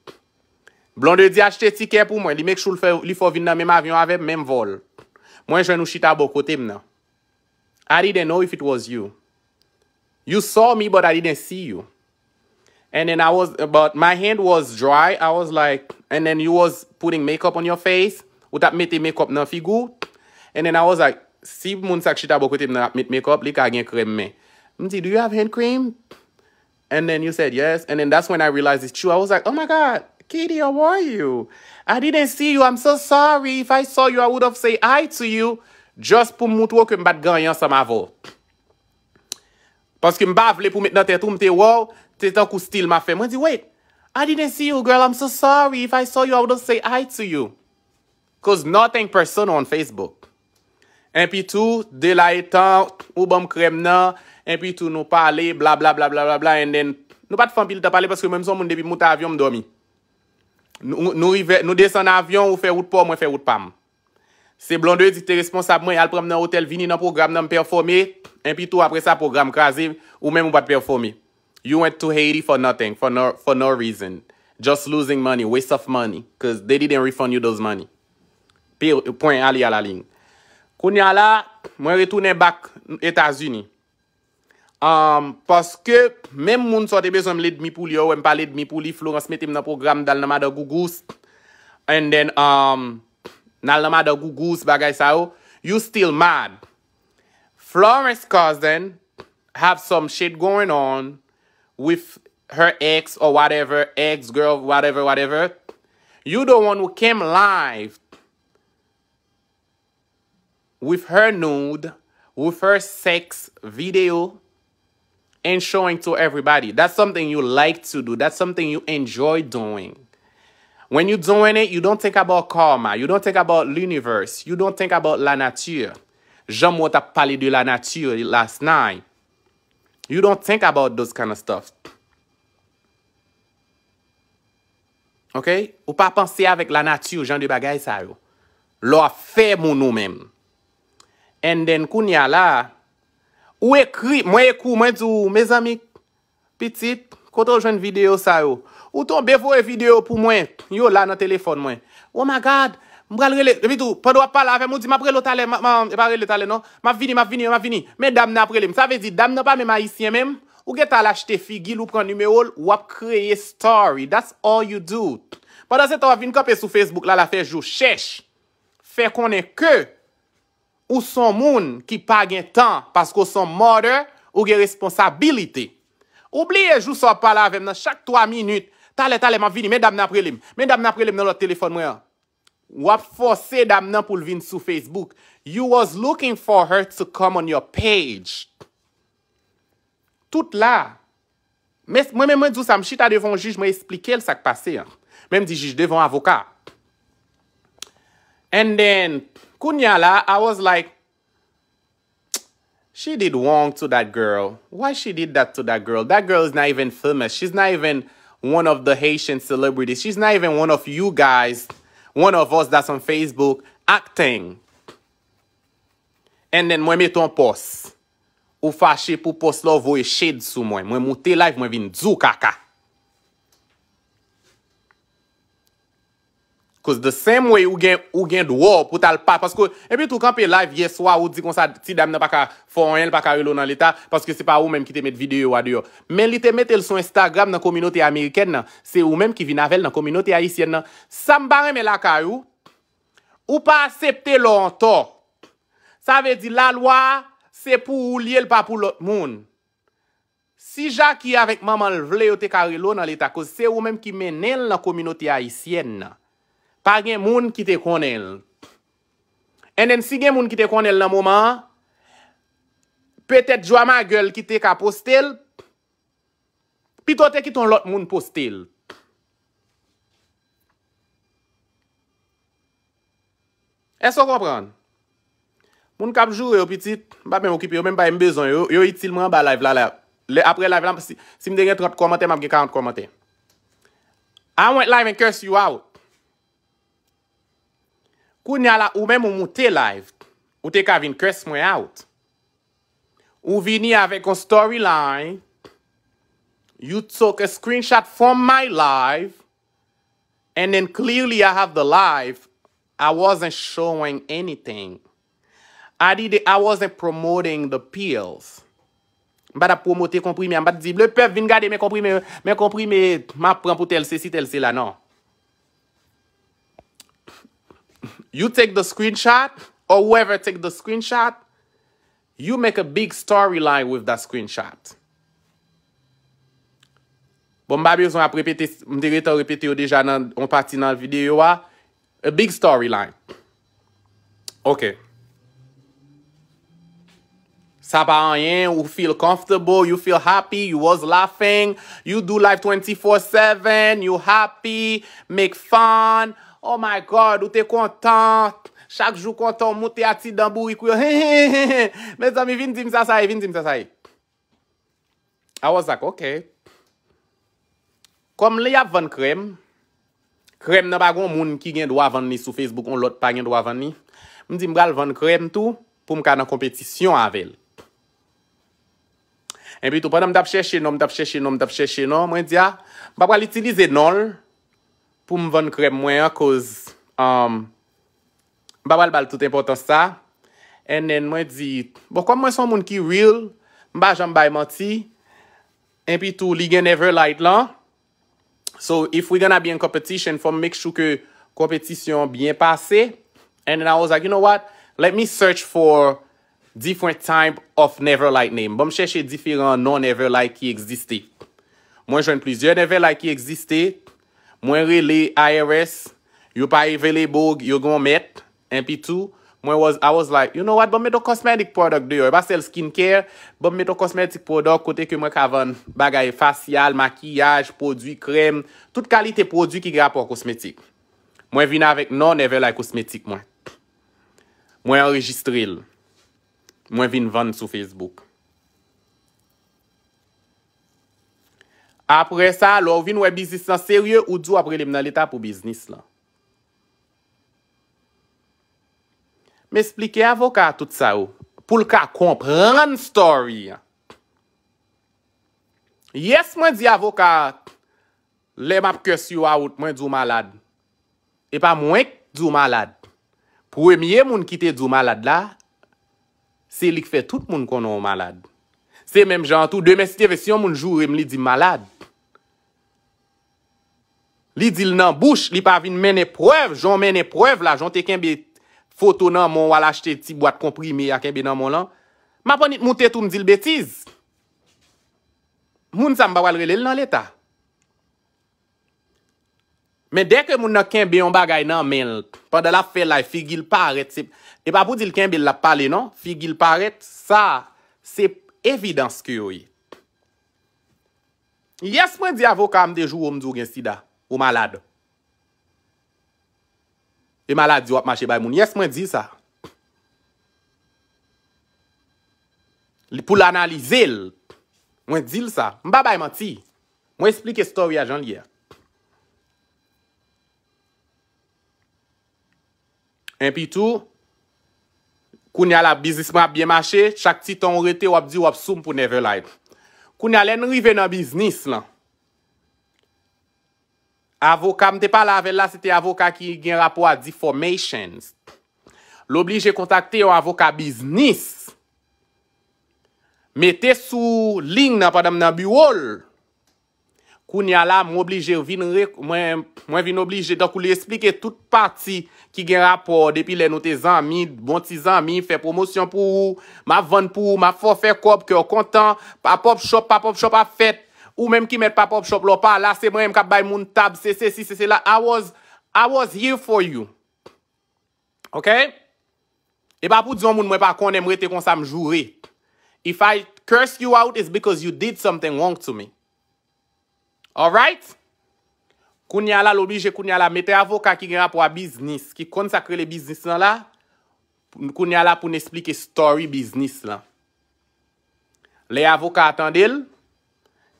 Blonde di achete tiket pou mwen. Li mek chou li fò vin nan men avyon ave men vol. Mwen jwen nou chita bo kote mnen. I didn't know if it was you. You saw me, but I didn't see you. And then I was, but my hand was dry. I was like, and then you was putting make-up on your face. Ou tap meti make-up nan figou. And then I was like, si moun sak chita bokwete m nan apmet make-up, li ka gen krem men. M ti, do you have hand cream? And then you said yes. And then that's when I realized it's true. I was like, oh my God, Katie, how are you? I didn't see you. I'm so sorry. If I saw you, I would have say hi to you. Just pou moutou ke mbat ganyan sa mavo. Paske m bavle pou met nan te tou m te wou, te tan kou stil ma fe. Mwen di, wait, I didn't see you girl, I'm so sorry, if I saw you I would have say hi to you. Cause no thank person on Facebook. En pi tou, de la etan, ou bom krem nan, en pi tou nou pale, bla bla bla bla bla bla, en den, nou pat fan pil ta pale, paske mwen m son moun debi mout avyon m do mi. Nou desen avyon ou fe wout po, mwen fe wout pam. Se blondeye di te responsab mwen al pram nan hotel, vini nan program nan m performe, en pi tou apre sa program krasi, ou men mou bat performe. You went to Haiti for nothing, for no reason. Just losing money, waste of money. Cause they didn't refund you those money. Pi, pouen ali ala ling. Koun ya la, mwen retounen back etas uni. Am, paske, men moun sote bezon mle dmi pou li yo, mpa lè dmi pou li, Florence metem nan program dal nan mada Gugus. And then, am, um, nan la mada gu goose bagay sa yo, you still mad. Florence Cousin have some shit going on with her ex or whatever, ex-girl, whatever, whatever. You the one who came live with her nude, with her sex video, and showing to everybody. That's something you like to do. That's something you enjoy doing. When you don't want it, you don't think about karma. You don't think about l'univers. You don't think about la nature. Jean Moua ta pali de la nature last night. You don't think about those kind of stuff. Ok? Ou pa pansi avèk la nature, Jean de Bagay, sa yo. Lo a fè mounou mèm. And then, kou nyala, ou ekri, mwen ekou, mwen djou, mwen djou, mwen djou, mwen djou, mwen djou, mwen djou, mwen djou, Ou ton bevo e video pou mwen. Yo la nan telefon mwen. Oh my God. Mbra lrele. Remi tou. Padwa pala avem. Ou di ma prele talen. Ma non? vini, ma vini, ma vini. Men dam na prele. Sa vezi dam nan pa men ma isye men. Ou ge tala chete figi. Lou pren numeol. Ou ap kreye story. That's all you do. Padwa se ta wavine kapè sou Facebook la la fejou. Chech. Fè konen ke. Ou son moun ki pag en tan. Paske ou son morder. Ou ge responsabilite. Oublie jou sa pala avem nan chak 3 minute. Talet, talet, ma vini, men dam nan prelim. Men dam nan prelim nan lot telefon mwen. Wap fose dam nan pou lvin sou Facebook. You was looking for her to come on your page. Tout la. Mwen men mwen di ou sa mchita devon juj, mwen esplike el sa kpase. Men mdi juj devon avoka. And then, kounya la, I was like, she did wong to that girl. Why she did that to that girl? That girl is not even famous. She's not even famous. one of the Haitian celebrities. She's not even one of you guys, one of us that's on Facebook acting. And then mwen meton pos. Ou fache pou pos lò voye shed sou mwen. Mwen moute live mwen vin dzou kaka. Kouz de sen mwe ou gen dwo pou tal pa. Paske epi tou kanpe live yeswa ou di kon sa ti dam nan pa ka foron el pa karelo nan lita. Paske se pa ou menm ki te met videyo wadi yo. Men li te met el son Instagram nan kominote Ameriken nan. Se ou menm ki vin avel nan kominote Haitien nan. San barren men la kare ou. Ou pa asepte lor an to. Sa ve di la lwa se pou ou li el pa pou lot moun. Si jaki avek maman vle yo te karelo nan lita. Kouz se ou menm ki men el nan kominote Haitien nan. pa gen moun ki te konel. En den si gen moun ki te konel nan mouman, petet jwa ma gèl ki te ka postel, pi ton te ki ton lot moun postel. E so kompran? Moun kap jwou yo piti, ba men mokipi yo, menm bayen mbezon yo, yo itilman ba live la la. Apre live la, si mde gen 30 komante, map gen 40 komante. I went live and cursed you out. Kou nyala ou men mou moute live, ou te ka vin kres mwen out, ou vini avek an storyline, you took a screenshot from my live, and then clearly I have the live, I wasn't showing anything. Adi de, I wasn't promoting the pills, mba da promote komprime, mba di ble pev vin gade men komprime, men komprime ma pran pou tel se si tel se la nan. you take the screenshot or whoever take the screenshot, you make a big storyline with that screenshot. Bon, mba bezon a repete, mde reta repete deja nan, on pati nan vidéo a, ah. a big storyline. Ok. Ça pa rien. you feel comfortable, you feel happy, you was laughing, you do life 24-7, you happy, make fun, Oh my God, ou te kontan. Chak jou kontan, mou te ati dambou yi kuyo. Mè zami, vin dim sa saye, vin dim sa saye. A wazak, ok. Kom le yap vande krem. Krem nan bagon moun ki gen dwa vande ni sou Facebook, on lot pa gen dwa vande ni. Mwen di mbral vande krem tou, pou mka nan kompetisyon avel. En pi tou, pan nan mdap chèche nan, mdap chèche nan, mdap chèche nan. Mwen di ya, ah, mbabal itilize nol. pou m van krep mwen an, kouz, ba wal bal tout impotant sa, ennen mwen di, bo kom mwen son moun ki real, mba jambay mati, enpi tou ligye Neverlight lan, so if we gonna be in competition, fò m meksou ke kompetisyon byen pase, ennen I was like, you know what, let me search for different type of Neverlight name, bom chèche diferent non-Neverlight ki eksiste, mwen jwenn plizye Neverlight ki eksiste, Mwen re le IRS, yo pa e ve le bog, yo gon met, en pi tou. Mwen was, I was like, you know what, bon me to cosmetic product deyo, e ba sel skin care, bon me to cosmetic product kote ke mwen kavan bagay facial, makiyaj, prodwi, krem, tout kalite prodwi ki gra po kosmetik. Mwen vin avek non e ve la kosmetik mwen. Mwen enregistre el. Mwen vin van sou Facebook. Apre sa, lò ou vin wè biznis nan sèrye ou djou apre lèm nan lèta pou biznis lan. Mè explike avokat tout sa ou. Poul ka kompran story. Yes, mwen di avokat. Lè map kèsy ou aout mwen djou malad. E pa mwen djou malad. Premye moun ki te djou malad la, se li k fè tout moun konon malad. Se mèm jantou, demè si te vèsyon moun jou rem li di malad. Li dil nan bouche, li pa vin mene preuve, joun mene preuve la, joun te kenbe foto nan mon wala chete ti bwa te komprime a kenbe nan mon lan. Ma ponit moun tetou mdil betiz. Moun sa mba walrele nan leta. Men dek ke moun nan kenbe yon bagay nan men, pande la fe lay, fi gil paret, e pa pou dil kenbe la pale nan, fi gil paret, sa, se evidans kyo yi. Yes mwen di avokam de jou ou mdou gen si da. Ou malade. E malade di wap mache bay moun. Yes, mwen di sa. Li pou l'analize l. Mwen di l sa. Mba bay mwen ti. Mwen explike story a jan lye. En pi tou, koun yal ap bizisme ap biye mache, chak ti ton rete wap di wap soum pou never life. Koun yal en rive nan biznis lan. Avoka, mte pa lavel la, se te avoka ki gen rapor a deformations. L'oblige kontakte yo avoka biznis. Mete sou ling nan padam nan biwol. Koun ya la, mwen vin oblige. Koun li explike tout parti ki gen rapor depi le note zanmi, bonti zanmi, fe promosyon pou ou, ma van pou ou, ma fo fe kop, ki yo kontan, pa pop shop, pa pop shop a fet. Ou menm ki met papop shop lopal, la se mwen m kap bay moun tab, se se si se se la. I was here for you. Ok? E ba pou diyon moun mwen pa kondem rete kon sa mjou re. If I curse you out, it's because you did something wrong to me. Alright? Koun nye ala lopije, koun nye ala mete avoka ki gena pou a biznis. Ki konsakre le biznis nan la. Koun nye ala pou n'esplike story biznis la. Le avoka atan deli.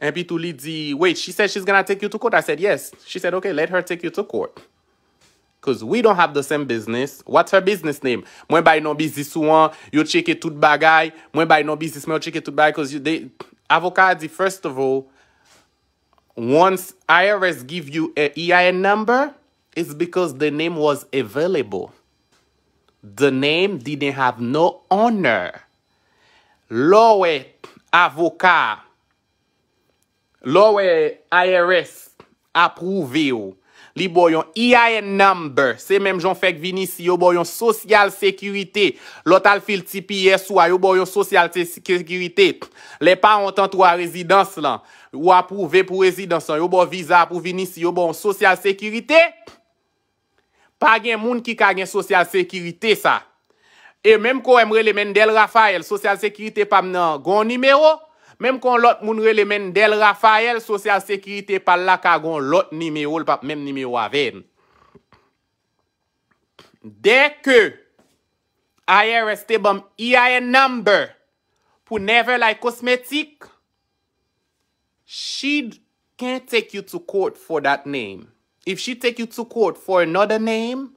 And Bituli di, wait, she said she's gonna take you to court. I said, yes. She said, okay, let her take you to court. Because we don't have the same business. What's her business name? Mwen bay non one. You check it tout bagay. Mwen bay non bizis, mwen yo cheke tout bagay. Because they, avocat first of all, once IRS give you a EIN number, it's because the name was available. The name didn't have no honor. Lowe, avocat, Lò wè, IRS, aprouve yo. Li bo yon EIN number, se menm jon fèk vini si yo bo yon social sekirite. Lò tal fil TPS wè, yo bo yon social sekirite. Lè pa ontan to a rezidans lan, wè aprouve pou rezidans lan, yo bo viza apou vini si yo bo yon social sekirite. Pa gen moun ki ka gen social sekirite sa. E menm ko emre le men del Rafael, social sekirite pa mnen goun nimeyo. Mem kon lot moun relemen del Rafael, sosyal sekirite pal la ka gon lot ni me oul pap, mem ni me ou aven. Dè ke ayer este bom, i ayer nambè pou never like kosmetik, she can't take you to court for that name. If she take you to court for another name,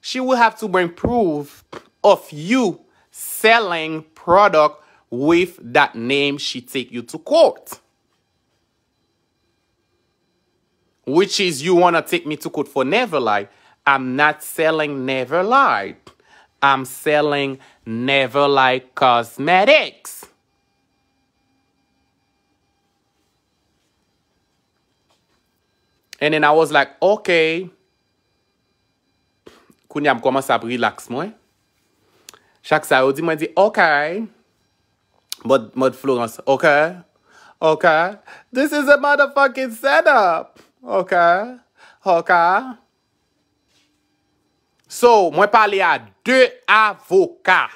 she will have to bring proof of you selling product with that name she take you to court. Which is you want to take me to court for never lie? I'm not selling never lie. I'm selling never lie Cosmetics. And then I was like, okay. kunya am koman sa relax mwen. Chak sa yo di mwen okay. Mod Florence, ok? Ok? This is a motherfucking setup! Ok? Ok? So, mwen pale a de avoka.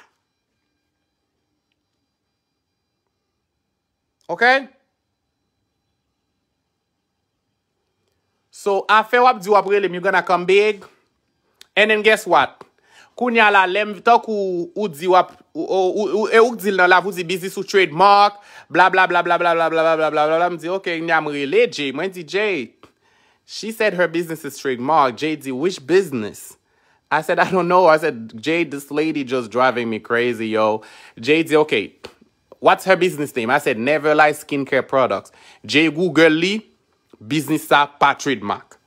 Ok? So, afe wap di wap relim, you gonna come big? And then guess what? Kou nyala lem, tok ou di wap E ouk dil nan la, vou di busy sou trademark, bla bla bla bla bla bla bla bla bla bla bla bla. M di, ok, nye amrele, Jay. Mwen di, Jay, she said her business is trademark. Jay di, which business? I said, I don't know. I said, Jay, this lady just driving me crazy, yo. Jay di, ok, what's her business name? I said, Neverlight Skincare Products. Jay Google li, business sa pa trademark.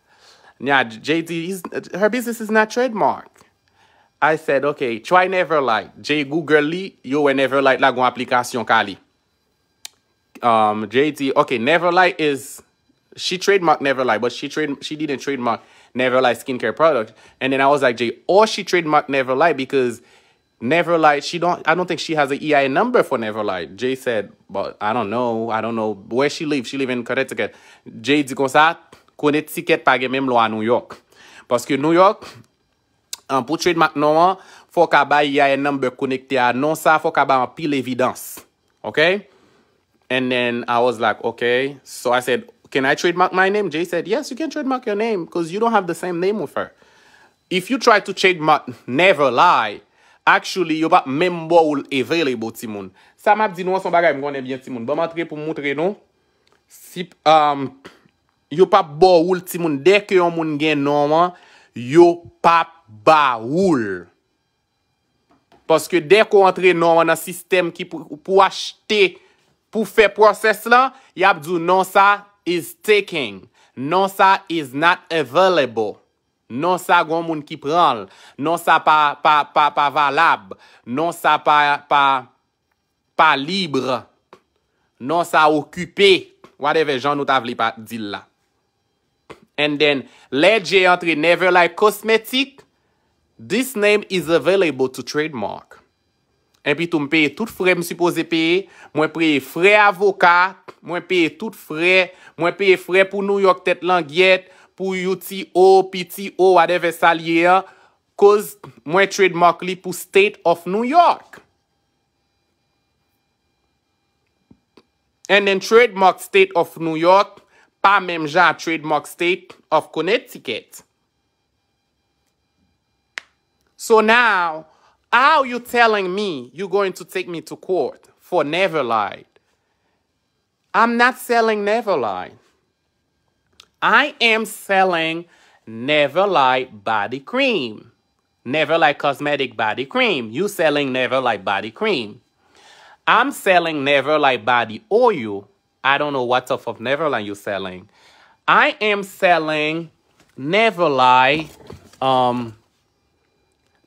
Nye, Jay di, her business is not trademark. I said, okay, try Neverlight. Jay Google li, yo we Neverlight la gwen aplikasyon ka li. Um, JT, okay, Neverlight is, she trademarked Neverlight, but she, trade, she didn't trademark Neverlight skincare product. And then I was like, Jay, or she trademarked Neverlight because Neverlight, she don't, I don't think she has an EIN number for Neverlight. Jay said, but I don't know, I don't know where she live. She live in Connecticut. Jay di kon sa, Connecticut pa gen menm lo a New York. Paske New York, An pou trademark nou an, fok a bay ya e number konekte a. Non sa, fok a bay an pil evidans. Ok? And then, I was like, ok. So, I said, can I trademark my name? Jay said, yes, you can trademark your name because you don't have the same name with her. If you try to trademark, never lie. Actually, yo bap mem bo oul eveli bo ti moun. Sa map di nou an son bagay mgon ebyen ti moun. Ba matre pou moutre nou. Um, yo bap bo oul ti moun. Dèk yo moun gen nou an, yo bap ba woul. Paske dek ou entre nou an a sistem ki pou achete, pou fe proses la, yapdou non sa is taking, non sa is not available, non sa goun moun ki pranl, non sa pa valab, non sa pa libre, non sa okupe, whatever jan nou ta vle pa dil la. And then, lej je entre never like kosmetik, This name is available to trademark. Epi tou mpeye tout fre msupose peye, mwen preye fre avoka, mwen preye tout fre, mwen preye fre pou New York tet langyet, pou UTO, PTO, whatever sa liye a, koz mwen trademark li pou State of New York. En den trademark State of New York, pa menm jan trademark State of Connecticut. So now, how you telling me you're going to take me to court for never I'm not selling never I am selling Neverlight body cream. Neverlight cosmetic body cream. You selling Neverlight body cream. I'm selling Neverlight body oil. I don't know what stuff of Neverlight you're selling. I am selling Neverlight um,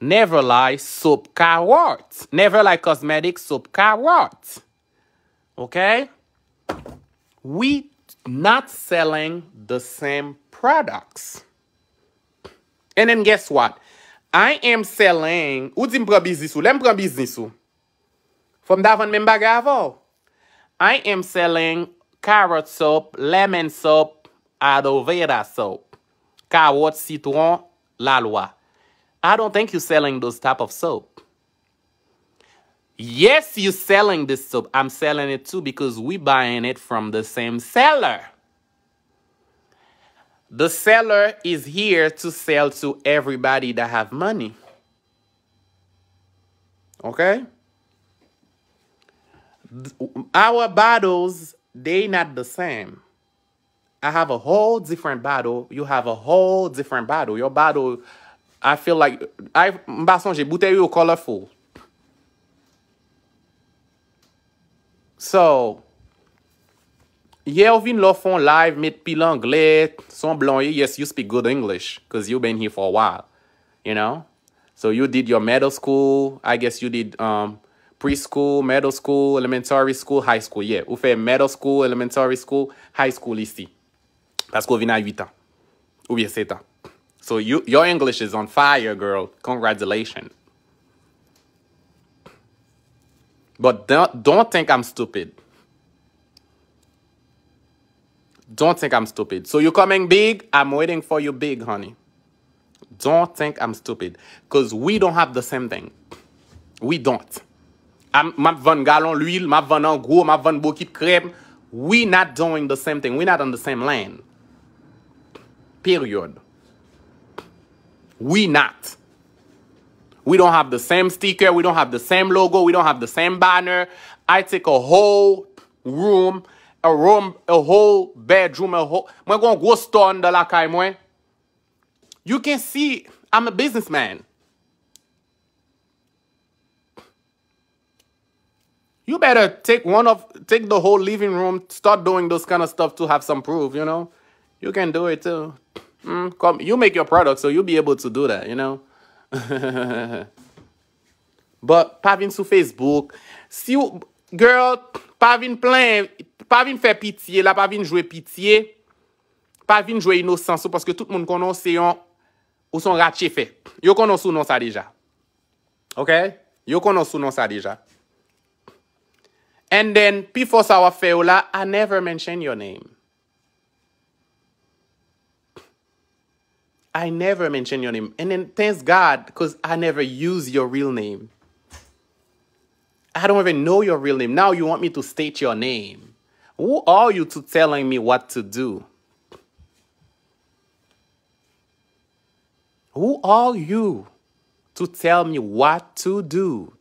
Never like sop kawot. Never like cosmetic sop kawot. Ok? We not selling the same products. And then guess what? I am selling... Ou di mprabiz nisou? Lè mprabiz nisou? Fom davan men baga avò? I am selling kawot sop, lemon sop, adoveda sop. Kawot sitwant lalwa. I don't think you're selling those type of soap. Yes, you're selling this soap. I'm selling it too because we're buying it from the same seller. The seller is here to sell to everybody that have money. Okay? Our bottles, they not the same. I have a whole different bottle. You have a whole different bottle. Your bottle. I feel like... Mba son, jè butè yu ou kolofou. So... Ye ou vin lò fon live, met pi l'anglè, son blon yu. Yes, you speak good English. Because you've been here for a while. You know? So you did your middle school. I guess you did um, preschool, middle school, elementary school, high school. Ye, ou fe middle school, elementary school, high school isi. Pasko ou vin a 8 an. Ou bien 7 an. So you, your English is on fire, girl. Congratulations. But don't, don't think I'm stupid. Don't think I'm stupid. So you coming big? I'm waiting for you big, honey. Don't think I'm stupid. Because we don't have the same thing. We don't. I'm, ma van gallon l'huile, ma van en gros, ma van de crème. We not doing the same thing. We not on the same land. Period. We not. We don't have the same sticker. We don't have the same logo. We don't have the same banner. I take a whole room, a room, a whole bedroom, a whole... going to go store nda la kay You can see I'm a businessman. You better take one of... Take the whole living room. Start doing those kind of stuff to have some proof, you know? You can do it too. Mm, you make your product so you'll be able to do that You know But Pa vin sou Facebook Girl Pa vin fè pitiye Pa vin jouye pitiye Pa vin jouye inosansou Paske tout moun konon seyon Ou son rache fe Yo konon sou non sa deja Yo konon sou non sa deja And then oh I never mention your name I never mention your name. And then thanks God, because I never use your real name. I don't even know your real name. Now you want me to state your name. Who are you to telling me what to do? Who are you to tell me what to do?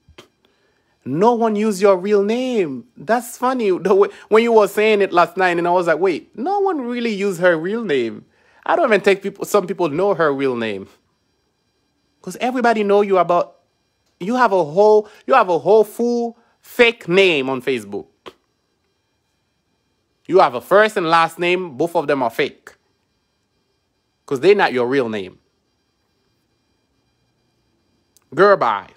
No one used your real name. That's funny. The way, when you were saying it last night, and I was like, wait, no one really used her real name. I don't even think people, some people know her real name. Because everybody know you about, you have a whole, you have a whole full fake name on Facebook. You have a first and last name, both of them are fake. Because they're not your real name. Goodbye.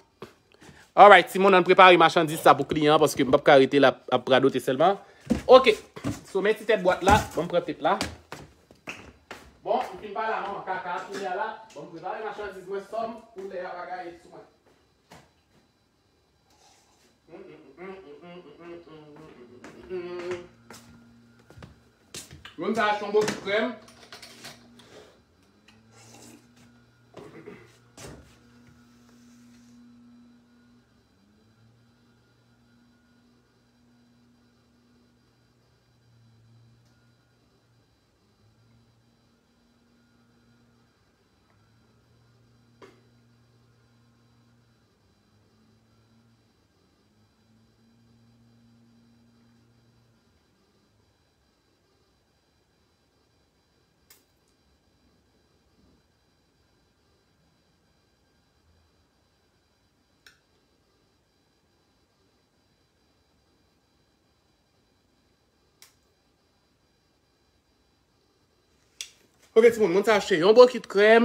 Alright, Simon an prepari machandise sa pou kliyan paske mbap karite la ap pradote selman. Ok, so men ti tet boat la, bon prep tet la. Bon, mkimpal la, mwaka kakas mwile la. Bon, mwile zale mwache, ziz mwen som, mwile yavagay souman. Yon zay a chombo ki prem. Ok ti moun, moun ta ache yon bo ki t krem.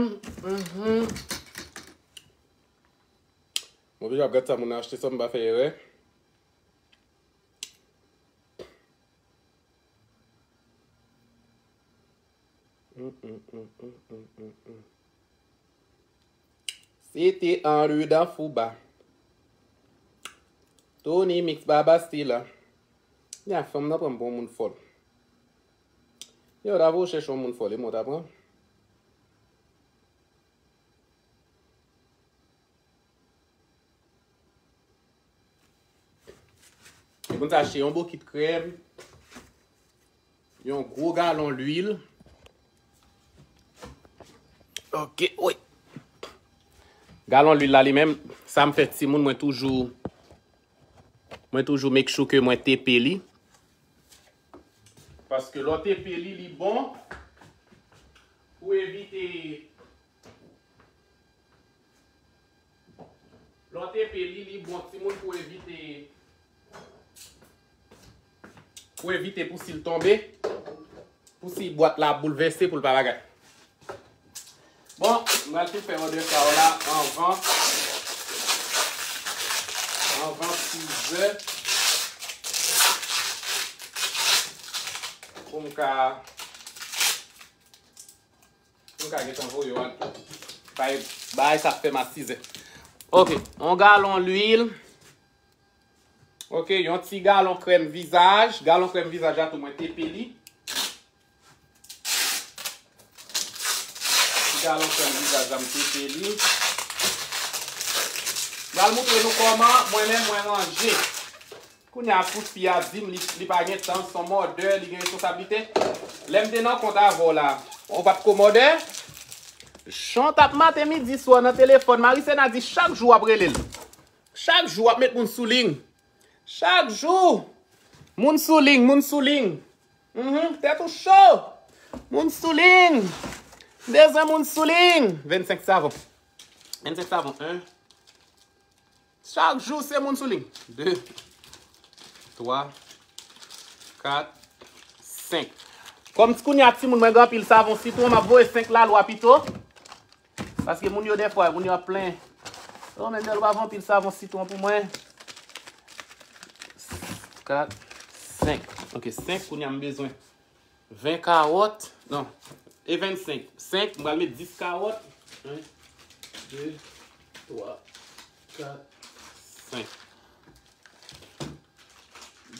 Moun pi jav gata moun a ache seman ba feye we. Si ti an rü dan fuba. Tony mix baba stila. Ya fèm nan poun moun fòl. Yo, ravo, chè chon moun folè, moun taban. Yon bon sa chè yon bokit krem. Yon gro galon l'huil. Ok, oi. Galon l'huil la li menm, sa m fè ti moun mwen toujou mwen toujou mèk chou ke mwen te peli. Paske lote pe li li bon, bon pou evite pou si l tombe, pou si boat la boule veste pou l paragat. Bon, nou alte fèm an de karola an vant. An vant pou zè. mwen ka mwen ka get anvo yo an to bay sa fe masize ok, an galon l'uil ok, yon ti galon krem vizaj galon krem vizaj ato mwen te peli ti galon krem vizaj ato mwen te peli gal moutre nou koman mwen men mwen lanje Kouni apout pi azim li pa gen tan, son mode, li gen responsabilite. Lemde nan konta avon la. Ou bat komode. Chantap matemi di sou an nan telefon. Marise nan di chak jou ap relel. Chak jou ap met moun souling. Chak jou. Moun souling, moun souling. Mwen mhm, souling. Te tou chou. Moun souling. Dezen moun souling. 25 savon. 25 savon. 1. Chak jou se moun souling. 2. 3. 3, 4, 5. Kom skou ni ati moun mwen gen pi l savon siton, mwen boye 5 la l wapito. Paske moun yo defwa, moun yo aplen. Mwen gen l wapon pi l savon siton pou mwen. 4, 5. Ok, 5 kou ni am bezwen. 20 karot. Non, e 25. 5 mwen gane 10 karot. 1, 2, 3, 4, 5.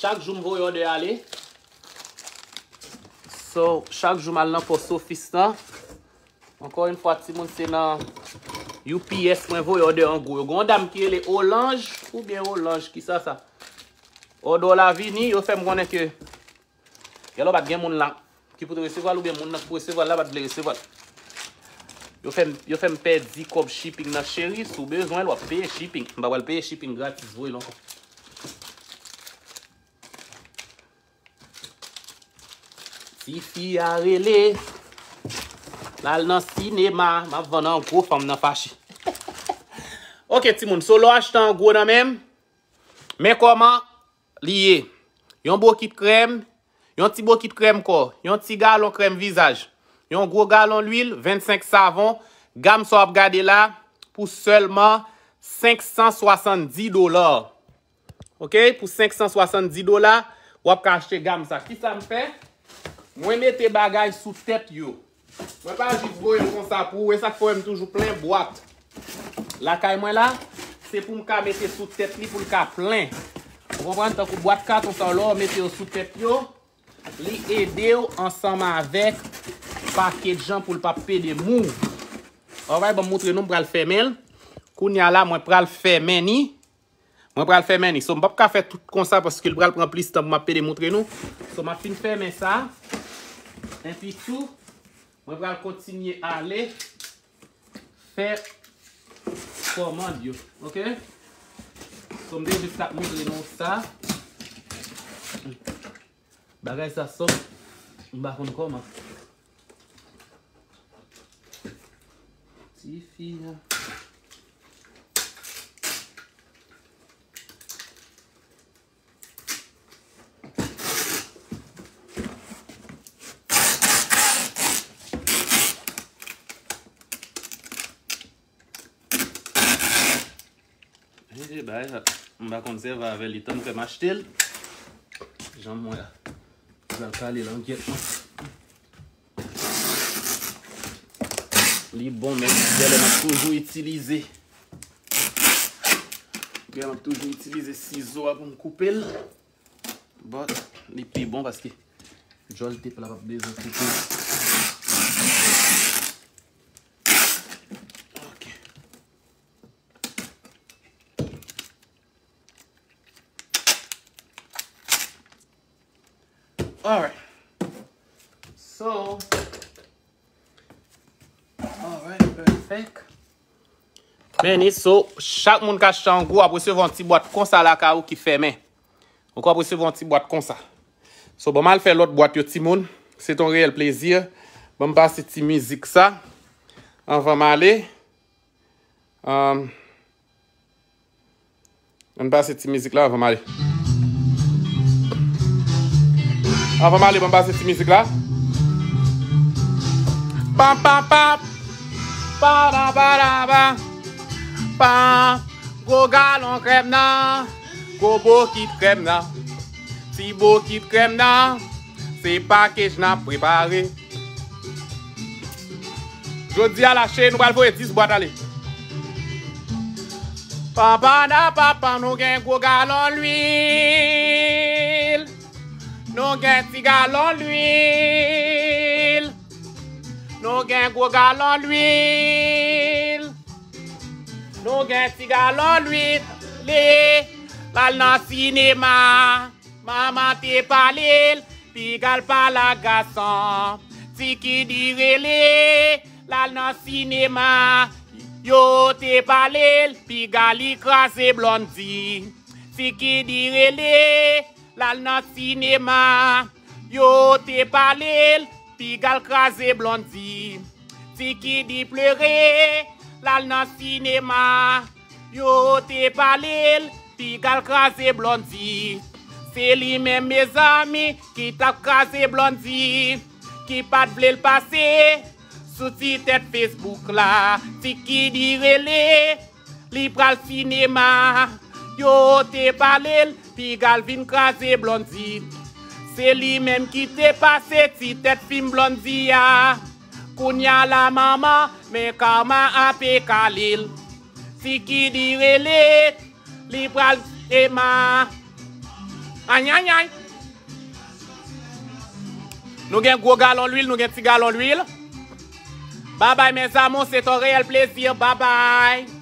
Chak joum vou yon de ale. So, chak joum ale nan pou sou fistan. Ankor yon fwa ti moun se nan UPS mwen vou yon de an gwo. Yon gwa dam ki ele o lanj ou bien o lanj ki sa sa. O do la vi ni, yon fem mwen ne ke yon lopat gen moun lan ki pou te reseval ou bien moun nan pou reseval lopat le reseval. Yon fem pe Zikob shipping nan cheri sou bezwen lwa pe shipping. Mba wèl pe shipping gratis vwe yon kon. Difi arele, lal nan sinema, ma vwana an gwo fam nan fashi. Ok timoun, so lwa achten an gwo nan men, men koman liye. Yon bwokit krem, yon ti bwokit krem ko, yon ti galon krem vizaj. Yon gwo galon lwil, 25 savon, gam so ap gade la pou selman 570 dolar. Ok, pou 570 dolar, wap kan achte gam sa. Ki sa m fey? Mwen mette bagay sou tep yo. Mwen pa jivro yon konsa pou. We sa foy m toujou plen boat. La kay mwen la. Se pou m ka mette sou tep li pou l ka plen. Mwen pwantan kou boat katon sa ou lo. Mete yo sou tep yo. Li ede yo ansama avek. Paket jan pou l pape de mou. Oray bon moutre nou m pral femen. Kou nya la mwen pral femen ni. Mwen pral femen ni. So m bop ka fet tout konsa. Paske l pral pran plis tan m mpe de moutre nou. So m apin femen sa. En pi tout, mwen gwa kontinye ale fè komand yo, ok? Sò mwen dey di fta moun renons sa. Bagay sa son, mwen bakon koman. Si fi ya. On va kontseve avè li tan pou m'achte l Jan mwen la Jal ka li lanket Li bon men Dè lè m'a toujou itilize Dè m'a toujou itilize Sizo a pou m'koupe l Li pi bon paske Jolte plap bezote Li pi bon paske So, chak moun ka chan gwo ap wese yon ti boat konsa la ka ou ki fe men. Ok, ap wese yon ti boat konsa. So, ban mal fè lòt boat yon ti moun. Se ton reyel plezir. Ban bas se ti mizik sa. An van malè. An euh, bas se ti mizik la, an van malè. An van malè, an bon, bas se ti mizik la. Pan, pan, pan. Pan, pan, pan, pan, pan. Gwo galon krem nan Gwo bokit krem nan Ti bokit krem nan Se pa kej nan prepare Jodi a lache nou al fo eti sou batale Papa na papa nou gen gwo galon l'wil Nou gen si galon l'wil Nou gen gwo galon l'wil Non gen si gal an lwit le lal nan sinema Maman te pale l pi gal pala gasan Ti ki dire le lal nan sinema Yo te pale l pi gal li kras e blondi Ti ki dire le lal nan sinema Yo te pale l pi gal kras e blondi Ti ki di plere l Lal nan sinema, yo te pale l, ti gal kaze blondzi. Se li men me zami ki ta kaze blondzi, ki pat ble l pase, sou ti tet Facebook la. Ti ki dire le, li pral sinema, yo te pale l, ti gal vin kaze blondzi. Se li men ki te pase, ti tet film blondzi ya. Pounya la mama, men kama apè kalil. Siki direle, li pral zyema. Anyanyay! Nou gen gwo galon l'wil, nou gen ti galon l'wil. Babay men zamo, se ton reyel plezir, babay!